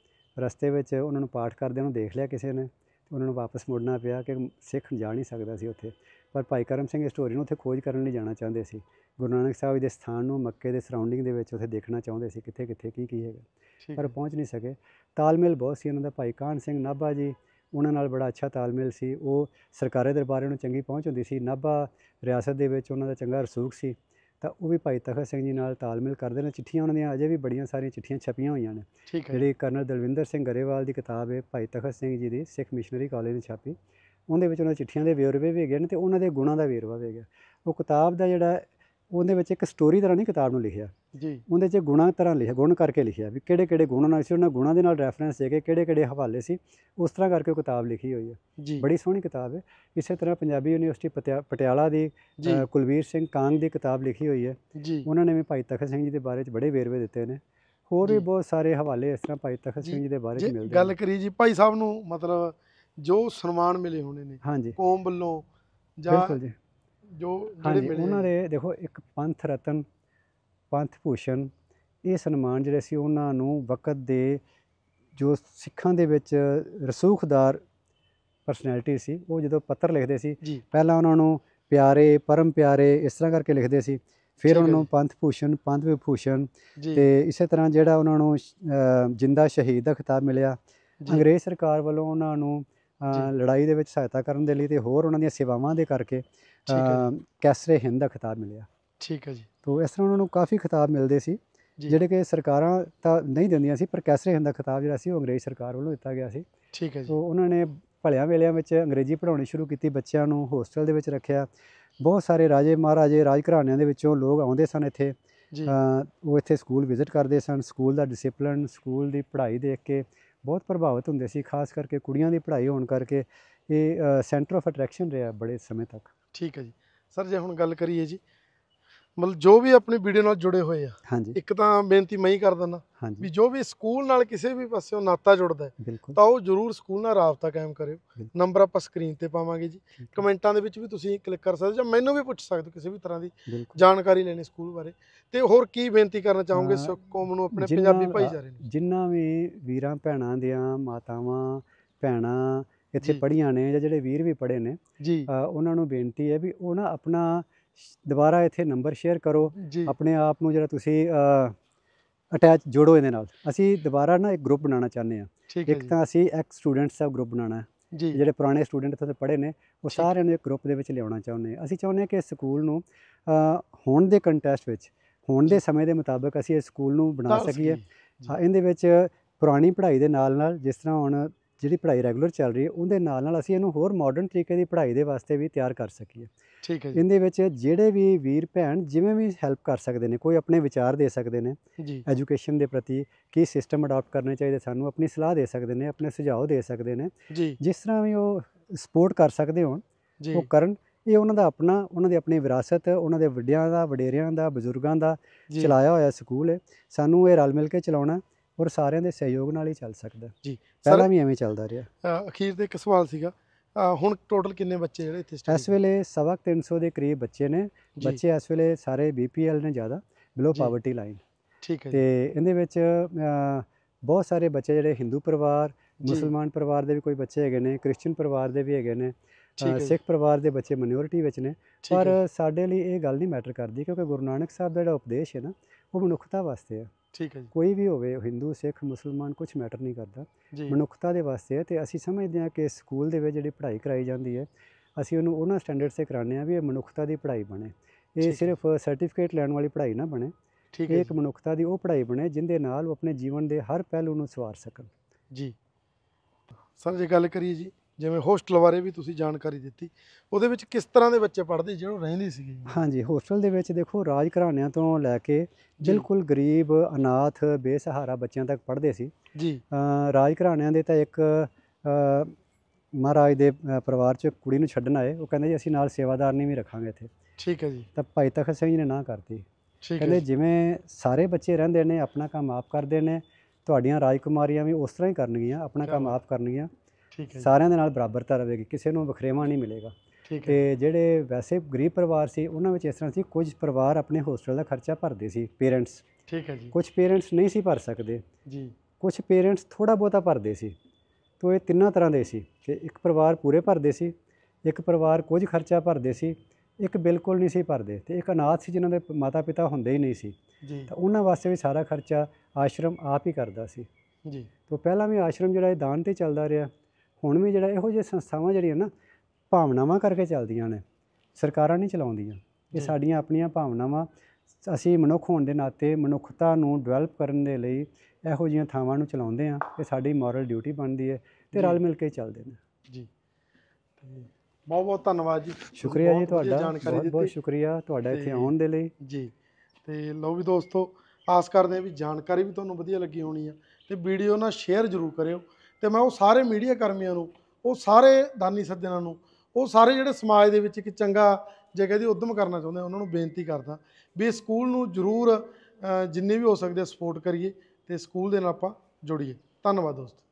ਰਸਤੇ ਵਿੱਚ ਉਹਨਾਂ ਨੂੰ ਪਾਠ ਕਰਦੇ ਉਹਨੂੰ ਦੇਖ ਲਿਆ ਕਿਸੇ ਨੇ ਉਹਨਾਂ ਨੂੰ ਵਾਪਸ ਮੁੜਨਾ ਪਿਆ ਕਿ ਸਿੱਖ ਜਾ ਨਹੀਂ ਸਕਦਾ ਸੀ ਉੱਥੇ ਪਰ ਭਾਈ ਕਰਮ ਸਿੰਘ ਨੂੰ ਉੱਥੇ ਖੋਜ ਕਰਨ ਲਈ ਜਾਣਾ ਚਾਹੁੰਦੇ ਸੀ ਗੁਰੂ ਨਾਨਕ ਸਾਹਿਬ ਦੇ ਸਥਾਨ ਨੂੰ ਮੱਕੇ ਦੇ ਸਰਾਊਂਡਿੰਗ ਦੇ ਵਿੱਚ ਉੱਥੇ ਦੇਖਣਾ ਚਾਹੁੰਦੇ ਸੀ ਕਿੱਥੇ ਕਿੱਥੇ ਕੀ ਕੀ ਹੈਗਾ ਪਰ ਪਹੁੰਚ ਨਹੀਂ ਸਕੇ ਤਾਲਮੇਲ ਬਹੁਤ ਸੀ ਉਹਨਾਂ ਦਾ ਭਾਈ ਕਾਨ ਸਿੰਘ ਨਾਭਾ ਜੀ ਉਹਨਾਂ ਨਾਲ ਬੜਾ ਅੱਛਾ ਤਾਲਮੇਲ ਸੀ ਉਹ ਸਰਕਾਰੀ ਦਰਬਾਰੇ ਨੂੰ ਚੰਗੀ ਪਹੁੰਚ ਹੁੰਦੀ ਸੀ ਨਾਭਾ ਰਿਆਸਤ ਦੇ ਵਿੱਚ ਉਹਨਾਂ ਦਾ ਚੰਗਾ ਰਸੂਖ ਸੀ ਤਾਂ ਉਹ ਵੀ ਭਾਈ ਤਖਤ ਸਿੰਘ ਜੀ ਨਾਲ ਤਾਲਮੇਲ ਕਰਦੇ ਨੇ ਚਿੱਠੀਆਂ ਉਹਨਾਂ ਦੀਆਂ ਅਜੇ ਵੀ ਬੜੀਆਂ ਸਾਰੀਆਂ ਚਿੱਠੀਆਂ ਛਪੀਆਂ ਹੋਈਆਂ ਨੇ ਜਿਹੜੀ ਕਰਨਲ ਦਲਵਿੰਦਰ ਸਿੰਘ ਗਰੇਵਾਲ ਦੀ ਕਿਤਾਬ ਹੈ ਭਾਈ ਤਖਤ ਸਿੰਘ ਜੀ ਦੀ ਸਿੱਖ ਮਿਸ਼ਨਰੀ ਕਾਲਜ ਨੇ ਛਾਪੀ ਉਹਦੇ ਵਿੱਚ ਉਹਨਾਂ ਚਿੱਠੀਆਂ ਦੇ ਵੇਰਵੇ ਵੀ ਹੈਗੇ ਨੇ ਤੇ ਉਹਨਾਂ ਦੇ ਗੁਣਾਂ ਦਾ ਵੇਰਵਾ ਵੀ ਹੈਗਾ ਉਹ ਕਿਤਾਬ ਦਾ ਜਿਹੜਾ ਉਹਦੇ ਵਿੱਚ ਇੱਕ ਸਟੋਰੀ ਤਰ੍ਹਾਂ ਨਹੀਂ ਕਿਤਾਬ ਨੂੰ ਲਿਖਿਆ ਜੀ ਉਹਦੇ ਵਿੱਚ ਗੁਣਾ ਤਰ੍ਹਾਂ ਲਿਖਿਆ ਗੁਣ ਕਰਕੇ ਲਿਖਿਆ ਵੀ ਕਿਹੜੇ ਕਿਹੜੇ ਗੁਣ ਨਾਲ ਸੀ ਉਹਨਾਂ ਗੁਣਾਂ ਦੇ ਨਾਲ ਰੈਫਰੈਂਸ ਦੇ ਕੇ ਕਿਹੜੇ ਕਿਹੜੇ ਹਵਾਲੇ ਸੀ ਉਸ ਤਰ੍ਹਾਂ ਕਰਕੇ ਕਿਤਾਬ ਲਿਖੀ ਹੋਈ ਹੈ ਬੜੀ ਸੋਹਣੀ ਕਿਤਾਬ ਹੈ ਇਸੇ ਤਰ੍ਹਾਂ ਪੰਜਾਬੀ ਯੂਨੀਵਰਸਿਟੀ ਪਟਿਆਲਾ ਦੀ ਕੁਲਵੀਰ ਸਿੰਘ ਕਾਂਗ ਦੀ ਕਿਤਾਬ ਲਿਖੀ ਹੋਈ ਹੈ ਉਹਨਾਂ ਨੇ ਵੀ ਭਾਈ ਤਖਤ ਸਿੰਘ ਜੀ ਦੇ ਬਾਰੇ ਵਿੱਚ ਬੜੇ ਵੇਰਵੇ ਦਿੱਤੇ ਨੇ ਹੋਰ ਵੀ ਬਹੁਤ ਸਾਰੇ ਹਵਾਲੇ ਇਸ ਤਰ੍ਹਾਂ ਭਾਈ ਤਖਤ ਸਿੰਘ ਜੀ ਦੇ ਬਾਰੇ 'ਚ ਮਿਲਦੇ ਗੱਲ ਕਰੀ ਜੀ ਭਾਈ ਸਾਹਿਬ ਨੂੰ ਮਤਲਬ ਜੋ ਸਨਮਾਨ ਮਿਲੇ ਹੋਣੇ ਨੇ ਕੌਮ ਵੱਲੋਂ ਜਾਂ ਜੋ ਜਿਹੜੇ ਮਿਲੇ ਉਹਨਾਂ ਦੇ ਦੇਖੋ ਇੱਕ ਪੰਥ ਰਤਨ ਪੰਥ ਭੂਸ਼ਣ ਇਹ ਸਨਮਾਨ ਜਿਹੜੇ ਸੀ ਉਹਨਾਂ ਨੂੰ ਵਕਤ ਦੇ ਜੋ ਸਿੱਖਾਂ ਦੇ ਵਿੱਚ ਰਸੂਖਦਾਰ ਪਰਸਨੈਲਿਟੀ ਸੀ ਉਹ ਜਦੋਂ ਪੱਤਰ ਲਿਖਦੇ ਸੀ ਪਹਿਲਾਂ ਉਹਨਾਂ ਨੂੰ ਪਿਆਰੇ ਪਰਮ ਪਿਆਰੇ ਇਸ ਤਰ੍ਹਾਂ ਕਰਕੇ ਲਿਖਦੇ ਸੀ ਫਿਰ ਉਹਨਾਂ ਨੂੰ ਪੰਥ ਭੂਸ਼ਣ ਪੰਥ ਵਿਭੂਸ਼ਣ ਤੇ ਇਸੇ ਤਰ੍ਹਾਂ ਜਿਹੜਾ ਉਹਨਾਂ ਨੂੰ ਜਿੰਦਾ ਸ਼ਹੀਦ ਦਾ ਖਿਤਾਬ ਮਿਲਿਆ ਅੰਗਰੇਜ਼ ਸਰਕਾਰ ਵੱਲੋਂ ਉਹਨਾਂ ਨੂੰ ਲੜਾਈ ਦੇ ਵਿੱਚ ਸਹਾਇਤਾ ਕਰਨ ਦੇ ਲਈ ਤੇ ਹੋਰ ਉਹਨਾਂ ਦੀਆਂ ਸੇਵਾਵਾਂ ਦੇ ਕਰਕੇ ਕੈਸਰੇ ਹਿੰਦ ਦਾ ਖਿਤਾਬ ਮਿਲਿਆ ਠੀਕ ਹੈ ਜੀ ਤੋਂ ਇਸ ਤਰ੍ਹਾਂ ਉਹਨਾਂ ਨੂੰ ਕਾਫੀ ਖਿਤਾਬ ਮਿਲਦੇ ਸੀ ਜਿਹੜੇ ਕਿ ਸਰਕਾਰਾਂ ਤਾਂ ਨਹੀਂ ਦਿੰਦੀਆਂ ਸੀ ਪਰ ਕੈਸਰੇ ਹਿੰਦ ਦਾ ਖਿਤਾਬ ਜਿਹੜਾ ਸੀ ਉਹ ਅੰਗਰੇਜ਼ ਸਰਕਾਰ ਵੱਲੋਂ ਦਿੱਤਾ ਗਿਆ ਸੀ ਠੀਕ ਹੈ ਜੀ ਤੋਂ ਉਹਨਾਂ ਨੇ ਭਲਿਆਂ ਵੇਲਿਆਂ ਵਿੱਚ ਅੰਗਰੇਜ਼ੀ ਪੜਾਉਣੀ ਸ਼ੁਰੂ ਕੀਤੀ ਬੱਚਿਆਂ ਨੂੰ ਹੋਸਟਲ ਦੇ ਵਿੱਚ ਰੱਖਿਆ ਬਹੁਤ ਸਾਰੇ ਰਾਜੇ ਮਹਾਰਾਜੇ ਰਾਜ ਘਰਾਣਿਆਂ ਦੇ ਵਿੱਚੋਂ ਲੋਕ ਆਉਂਦੇ ਸਨ ਇੱਥੇ ਉਹ ਇੱਥੇ ਸਕੂਲ ਵਿਜ਼ਿਟ ਕਰਦੇ ਸਨ ਸਕੂਲ ਦਾ ਡਿਸਪਲਿਨ ਸਕੂਲ ਦੀ ਪੜ੍ਹਾਈ ਦੇਖ ਕੇ ਬਹੁਤ ਪ੍ਰਭਾਵਿਤ ਹੁੰਦੇ ਸੀ ਖਾਸ ਕਰਕੇ ਕੁੜੀਆਂ ਦੀ ਪੜ੍ਹਾਈ ਹੋਣ ਕਰਕੇ ਇਹ ਸੈਂਟਰ ਆਫ ਅਟਰੈਕਸ਼ਨ ਰਿਹਾ ਬੜੇ ਸਮੇਂ ਤੱਕ ਠੀਕ ਹੈ ਜੀ ਸਰ ਜੇ ਹੁਣ ਗੱਲ ਕਰੀਏ ਜੀ ਮਤਲਬ ਜੋ ਵੀ ਆਪਣੀ ਵੀਡੀਓ ਨਾਲ ਜੁੜੇ ਹੋਏ ਆ ਇੱਕ ਤਾਂ ਬੇਨਤੀ ਮੈਂ ਹੀ ਕਰ ਦਿੰਦਾ ਵੀ ਜੋ ਵੀ ਸਕੂਲ ਨਾਲ ਕਿਸੇ ਵੀ ਪਾਸਿਓਂ ਨਾਤਾ ਜੁੜਦਾ ਤਾਂ ਉਹ ਜਰੂਰ ਸਕੂਲ ਨਾਲ ਰਾਬਤਾ ਕਾਇਮ ਕਰਿਓ ਨੰਬਰ ਆਪਾਂ ਸਕਰੀਨ ਤੇ ਪਾਵਾਂਗੇ ਜੀ ਕਮੈਂਟਾਂ ਦੇ ਵਿੱਚ ਵੀ ਤੁਸੀਂ ਕਲਿੱਕ ਕਰ ਸਕਦੇ ਜਾਂ ਮੈਨੂੰ ਵੀ ਪੁੱਛ ਸਕਦੇ ਕਿਸੇ ਵੀ ਤਰ੍ਹਾਂ ਦੀ ਜਾਣਕਾਰੀ ਲੈਣੀ ਸਕੂਲ ਬਾਰੇ ਤੇ ਹੋਰ ਕੀ ਬੇਨਤੀ ਕਰਨਾ ਚਾਹੋਗੇ ਕੌਮ ਨੂੰ ਆਪਣੇ ਪੰਜਾਬੀ ਭਾਈਚਾਰੇ ਨੂੰ ਜਿਨ੍ਹਾਂ ਵੀ ਵੀਰਾਂ ਭੈਣਾਂ ਦੀਆਂ ਮਾਤਾਵਾਂ ਭੈਣਾਂ ਇੱਥੇ ਪੜੀਆਂ ਨੇ ਜਾਂ ਜਿਹੜੇ ਵੀਰ ਵੀ ਪੜ੍ਹੇ ਨੇ ਜੀ ਉਹਨਾਂ ਨੂੰ ਬੇਨਤੀ ਹੈ ਵੀ ਉਹ ਨਾ ਆਪਣਾ ਦੁਬਾਰਾ ਇੱਥੇ ਨੰਬਰ ਸ਼ੇਅਰ ਕਰੋ ਆਪਣੇ ਆਪ ਨੂੰ ਜਿਹੜਾ ਤੁਸੀਂ ਅਟੈਚ ਜੋੜੋ ਇਹਦੇ ਨਾਲ ਅਸੀਂ ਦੁਬਾਰਾ ਨਾ ਇੱਕ ਗਰੁੱਪ ਬਣਾਉਣਾ ਚਾਹੁੰਦੇ ਆ ਇੱਕ ਤਾਂ ਅਸੀਂ ਐਕਸ ਸਟੂਡੈਂਟਸ ਦਾ ਗਰੁੱਪ ਬਣਾਉਣਾ ਹੈ ਜਿਹੜੇ ਪੁਰਾਣੇ ਸਟੂਡੈਂਟ ਇੱਥੇ ਪੜ੍ਹੇ ਨੇ ਉਹ ਸਾਰਿਆਂ ਨੂੰ ਇੱਕ ਗਰੁੱਪ ਦੇ ਵਿੱਚ ਲਿਆਉਣਾ ਚਾਹੁੰਦੇ ਆ ਅਸੀਂ ਚਾਹੁੰਦੇ ਆ ਕਿ ਸਕੂਲ ਨੂੰ ਹੁਣ ਦੇ ਕੰਟੈਸਟ ਵਿੱਚ ਹੁਣ ਦੇ ਸਮੇਂ ਦੇ ਮੁਤਾਬਕ ਅਸੀਂ ਇਸ ਸਕੂਲ ਨੂੰ ਬਣਾ ਸਕੀਏ ਇਹਦੇ ਵਿੱਚ ਪੁਰਾਣੀ ਪੜ੍ਹਾਈ ਦੇ ਨਾਲ ਨਾਲ ਜਿਸ ਤਰ੍ਹਾਂ ਹੁਣ ਜਿਹੜੀ ਪੜ੍ਹਾਈ ਰੈਗੂਲਰ ਚੱਲ ਰਹੀ ਹੈ ਉਹਦੇ ਨਾਲ ਨਾਲ ਅਸੀਂ ਇਹਨੂੰ ਹੋਰ ਮਾਡਰਨ ਤਰੀਕੇ ਦੀ ਪੜ੍ਹਾਈ ਦੇ ਵਾਸਤੇ ਵੀ ਤਿਆਰ ਕਰ ਸਕੀਏ ਠੀਕ ਹੈ ਇਹਦੇ ਵਿੱਚ ਜਿਹੜੇ ਵੀ ਵੀਰ ਭੈਣ ਜਿਵੇਂ ਵੀ ਹੈਲਪ ਕਰ ਸਕਦੇ ਨੇ ਕੋਈ ਆਪਣੇ ਵਿਚਾਰ ਦੇ ਸਕਦੇ ਨੇ ਜੀ ਐਜੂਕੇਸ਼ਨ ਦੇ ਪ੍ਰਤੀ ਕੀ ਸਿਸਟਮ ਅਡਾਪਟ ਕਰਨੇ ਚਾਹੀਦੇ ਸਾਨੂੰ ਆਪਣੀ ਸਲਾਹ ਦੇ ਸਕਦੇ ਨੇ ਆਪਣੇ ਸੁਝਾਅ ਦੇ ਸਕਦੇ ਨੇ ਜੀ ਜਿਸ ਤਰ੍ਹਾਂ ਵੀ ਉਹ ਸਪੋਰਟ ਕਰ ਸਕਦੇ ਹੋਣ ਉਹ ਕਰਨ ਇਹ ਉਹਨਾਂ ਦਾ ਆਪਣਾ ਉਹਨਾਂ ਦੀ ਆਪਣੀ ਵਿਰਾਸਤ ਉਹਨਾਂ ਦੇ ਵੱਡਿਆਂ ਦਾ ਵਡੇਰਿਆਂ ਦਾ ਬਜ਼ੁਰਗਾਂ ਦਾ ਚਲਾਇਆ ਹੋਇਆ ਸਕੂਲ ਹੈ ਸਾਨੂੰ ਇਹ ਰਲ ਮਿਲ ਕੇ ਚਲਾਉਣਾ ਔਰ ਸਾਰਿਆਂ ਦੇ ਸਹਿਯੋਗ ਨਾਲ ਹੀ ਚੱਲ ਸਕਦਾ ਜੀ ਪਹਿਲਾਂ ਵੀ ਐਵੇਂ ਚੱਲਦਾ ਰਿਹਾ ਅਖੀਰ ਤੇ ਇੱਕ ਸਵਾਲ ਸੀਗਾ ਹੁਣ ਟੋਟਲ ਕਿੰਨੇ ਬੱਚੇ ਜਿਹੜੇ ਇੱਥੇ ਇਸ ਵੇਲੇ ਸਵਾ 300 ਦੇ ਕਰੀਬ ਬੱਚੇ ਨੇ ਬੱਚੇ ਇਸ ਵੇਲੇ ਸਾਰੇ ਬੀਪੀਐਲ ਨੇ ਜ਼ਿਆਦਾ ਬਿਲੋ ਪਾਵਰਟੀ ਲਾਈਨ ਠੀਕ ਹੈ ਤੇ ਇਹਦੇ ਵਿੱਚ ਬਹੁਤ ਸਾਰੇ ਬੱਚੇ ਜਿਹੜੇ Hindu ਪਰਿਵਾਰ ਮੁਸਲਮਾਨ ਪਰਿਵਾਰ ਦੇ ਵੀ ਕੋਈ ਬੱਚੇ ਹੈਗੇ ਨੇ ਕ੍ਰਿਸਚੀਅਨ ਪਰਿਵਾਰ ਦੇ ਵੀ ਹੈਗੇ ਨੇ ਸਿੱਖ ਪਰਿਵਾਰ ਦੇ ਬੱਚੇ ਮਿਨੋਰਿਟੀ ਵਿੱਚ ਨੇ ਪਰ ਸਾਡੇ ਲਈ ਇਹ ਗੱਲ ਨਹੀਂ ਮੈਟਰ ਕਰਦੀ ਕਿਉਂਕਿ ਗੁਰੂ ਨਾਨਕ ਸਾਹਿਬ ਦਾ ਜਿਹੜਾ ਉਪਦੇਸ਼ ਹੈ ਨਾ ਉਹ ਮਨੁੱਖਤਾ ਵਾਸਤੇ ਹੈ ਠੀਕ ਹੈ ਜੀ ਕੋਈ ਵੀ ਹੋਵੇ ਹਿੰਦੂ ਸਿੱਖ ਮੁਸਲਮਾਨ ਕੁਝ ਮੈਟਰ ਨਹੀਂ ਕਰਦਾ ਮਨੁੱਖਤਾ ਦੇ ਵਾਸਤੇ ਹੈ ਤੇ ਅਸੀਂ ਸਮਝਦੇ ਹਾਂ ਕਿ ਸਕੂਲ ਦੇ ਵਿੱਚ ਜਿਹੜੀ ਪੜ੍ਹਾਈ ਕਰਾਈ ਜਾਂਦੀ ਹੈ ਅਸੀਂ ਉਹਨੂੰ ਉਹਨਾਂ ਸਟੈਂਡਰਡ ਸੇ ਕਰਾਉਂਦੇ ਆ ਵੀ ਇਹ ਮਨੁੱਖਤਾ ਦੀ ਪੜ੍ਹਾਈ ਬਣੇ ਇਹ ਸਿਰਫ ਸਰਟੀਫਿਕੇਟ ਲੈਣ ਵਾਲੀ ਪੜ੍ਹਾਈ ਨਾ ਬਣੇ ਠੀਕ ਹੈ ਇੱਕ ਮਨੁੱਖਤਾ ਦੀ ਉਹ ਪੜ੍ਹਾਈ ਬਣੇ ਜਿੰਦੇ ਨਾਲ ਉਹ ਆਪਣੇ ਜੀਵਨ ਦੇ ਹਰ ਪਹਿਲੂ ਨੂੰ ਸਵਾਰ ਸਕਣ ਜੀ ਸਰ ਜੇ ਗੱਲ ਕਰੀਏ ਜੀ ਜਿਵੇਂ ਹੋਸਟਲ ਬਾਰੇ ਵੀ ਤੁਸੀਂ ਜਾਣਕਾਰੀ ਦਿੱਤੀ ਉਹਦੇ ਵਿੱਚ ਕਿਸ ਤਰ੍ਹਾਂ ਦੇ ਬੱਚੇ ਪੜ੍ਹਦੇ ਜਿਹੜੇ ਰਹਿੰਦੇ ਸੀਗੇ ਹਾਂਜੀ ਹੋਸਟਲ ਦੇ ਵਿੱਚ ਦੇਖੋ ਰਾਜ ਘਰਾਣਿਆਂ ਤੋਂ ਲੈ ਕੇ ਬਿਲਕੁਲ ਗਰੀਬ ਅਨਾਥ ਬੇਸਹਾਰਾ ਬੱਚਿਆਂ ਤੱਕ ਪੜ੍ਹਦੇ ਸੀ ਜੀ ਰਾਜ ਘਰਾਣਿਆਂ ਦੇ ਤਾਂ ਇੱਕ ਮਹਾਰਾਜ ਦੇ ਪਰਿਵਾਰ ਚ ਕੁੜੀ ਨੂੰ ਛੱਡਣ ਆਏ ਉਹ ਕਹਿੰਦੇ ਜੀ ਅਸੀਂ ਨਾਲ ਸੇਵਾਦਾਰ ਨਹੀਂ ਵੀ ਰੱਖਾਂਗੇ ਇੱਥੇ ਠੀਕ ਹੈ ਜੀ ਤਾਂ ਭਾਈ ਤਖਤ ਸਿੰਘ ਜੀ ਨੇ ਨਾ ਕਰਤੀ ਕਹਿੰਦੇ ਜਿਵੇਂ ਸਾਰੇ ਬੱਚੇ ਰਹਿੰਦੇ ਨੇ ਆਪਣਾ ਕੰਮ ਆਪ ਕਰਦੇ ਨੇ ਤੁਹਾਡੀਆਂ ਰਾਜਕੁਮਾਰੀਆਂ ਵੀ ਉਸ ਤਰ੍ਹਾਂ ਹੀ ਕਰਨਗੀਆਂ ਆਪਣਾ ਕੰਮ ਆਪ ਕਰਨਗੀਆਂ ਠੀਕ ਹੈ ਸਾਰਿਆਂ ਦੇ ਨਾਲ ਬਰਾਬਰਤਾ ਰਹੇਗੀ ਕਿਸੇ ਨੂੰ ਵਖਰੇਵਾ ਨਹੀਂ ਮਿਲੇਗਾ ਤੇ ਜਿਹੜੇ ਵੈਸੇ ਗਰੀਬ ਪਰਿਵਾਰ ਸੀ ਉਹਨਾਂ ਵਿੱਚ ਇਸ ਤਰ੍ਹਾਂ ਸੀ ਕੁਝ ਪਰਿਵਾਰ ਆਪਣੇ ਹੋਸਟਲ ਦਾ ਖਰਚਾ ਭਰਦੇ ਸੀ ਪੇਰੈਂਟਸ ਠੀਕ ਹੈ ਜੀ ਕੁਝ ਪੇਰੈਂਟਸ ਨਹੀਂ ਸੀ ਭਰ ਸਕਦੇ ਜੀ ਕੁਝ ਪੇਰੈਂਟਸ ਥੋੜਾ ਬਹੁਤਾ ਭਰਦੇ ਸੀ ਤੋਂ ਇਹ ਤਿੰਨਾਂ ਤਰ੍ਹਾਂ ਦੇ ਸੀ ਕਿ ਇੱਕ ਪਰਿਵਾਰ ਪੂਰੇ ਭਰਦੇ ਸੀ ਇੱਕ ਪਰਿਵਾਰ ਕੁਝ ਖਰਚਾ ਭਰਦੇ ਸੀ ਇੱਕ ਬਿਲਕੁਲ ਨਹੀਂ ਸੀ ਭਰਦੇ ਤੇ ਇੱਕ ਅਨਾਥ ਸੀ ਜਿਨ੍ਹਾਂ ਦੇ ਮਾਤਾ ਪਿਤਾ ਹੁੰਦੇ ਹੀ ਨਹੀਂ ਸੀ ਜੀ ਤਾਂ ਉਹਨਾਂ ਵਾਸਤੇ ਵੀ ਸਾਰਾ ਖਰਚਾ ਆਸ਼ਰਮ ਆਪ ਹੀ ਕਰਦਾ ਸੀ ਜੀ ਤੋਂ ਪਹਿਲਾਂ ਵੀ ਆਸ਼ਰਮ ਜਿਹੜਾ ਇਹ ਦਾਨ ਤੇ ਚੱਲਦਾ ਰਿਹਾ ਹੁਣ ਵੀ ਜਿਹੜਾ ਇਹੋ ਜਿਹੇ ਸੰਸਥਾਵਾਂ ਜਿਹੜੀਆਂ ਨਾ ਭਾਵਨਾਵਾਂ ਕਰਕੇ ਚੱਲਦੀਆਂ ਨੇ ਸਰਕਾਰਾਂ ਨਹੀਂ ਚਲਾਉਂਦੀਆਂ ਇਹ ਸਾਡੀਆਂ ਆਪਣੀਆਂ ਭਾਵਨਾਵਾਂ ਅਸੀਂ ਮਨੁੱਖ ਹੋਣ ਦੇ ਨਾਤੇ ਮਨੁੱਖਤਾ ਨੂੰ ਡਿਵੈਲਪ ਕਰਨ ਦੇ ਲਈ ਇਹੋ ਜਿਹੀਆਂ ਥਾਵਾਂ ਨੂੰ ਚਲਾਉਂਦੇ ਆ ਇਹ ਸਾਡੀ ਮੋਰਲ ਡਿਊਟੀ ਬਣਦੀ ਹੈ ਤੇ ਰਲ ਮਿਲ ਕੇ ਚੱਲਦੇ ਨੇ ਜੀ ਬਹੁਤ ਬਹੁਤ ਧੰਨਵਾਦ ਜੀ ਸ਼ੁਕਰੀਆ ਜੀ ਤੁਹਾਡਾ ਬਹੁਤ ਬਹੁਤ ਸ਼ੁਕਰੀਆ ਤੁਹਾਡਾ ਇੱਥੇ ਆਉਣ ਦੇ ਲਈ ਜੀ ਤੇ ਲੋ ਵੀ ਦੋਸਤੋ ਆਸ ਕਰਦੇ ਆ ਵੀ ਜਾਣਕਾਰੀ ਵੀ ਤੁਹਾਨੂੰ ਵਧੀਆ ਲੱਗੀ ਹੋਣੀ ਆ ਤੇ ਵੀਡੀਓ ਨਾਲ ਸ਼ੇਅਰ ਜ਼ਰੂਰ ਕਰਿਓ ਤੇ ਮੈਂ ਉਹ ਸਾਰੇ ਮੀਡੀਆ ਕਰਮੀਆਂ ਨੂੰ ਉਹ ਸਾਰੇ ਦਾਨੀ ਸੱਜਣਾਂ ਨੂੰ ਉਹ ਸਾਰੇ ਜਿਹੜੇ ਸਮਾਜ ਦੇ ਵਿੱਚ ਇੱਕ ਚੰਗਾ ਜੇ ਕਹਦੇ ਉਦਮ ਕਰਨਾ ਚਾਹੁੰਦੇ ਉਹਨਾਂ ਨੂੰ ਬੇਨਤੀ ਕਰਦਾ ਵੀ ਸਕੂਲ ਨੂੰ ਜ਼ਰੂਰ ਜਿੰਨੇ ਵੀ ਹੋ ਸਕਦੇ ਸਪੋਰਟ ਕਰੀਏ ਤੇ ਸਕੂਲ ਦੇ ਨਾਲ ਆਪਾਂ ਜੁੜੀਏ ਧੰਨਵਾਦ ਦੋਸਤੋ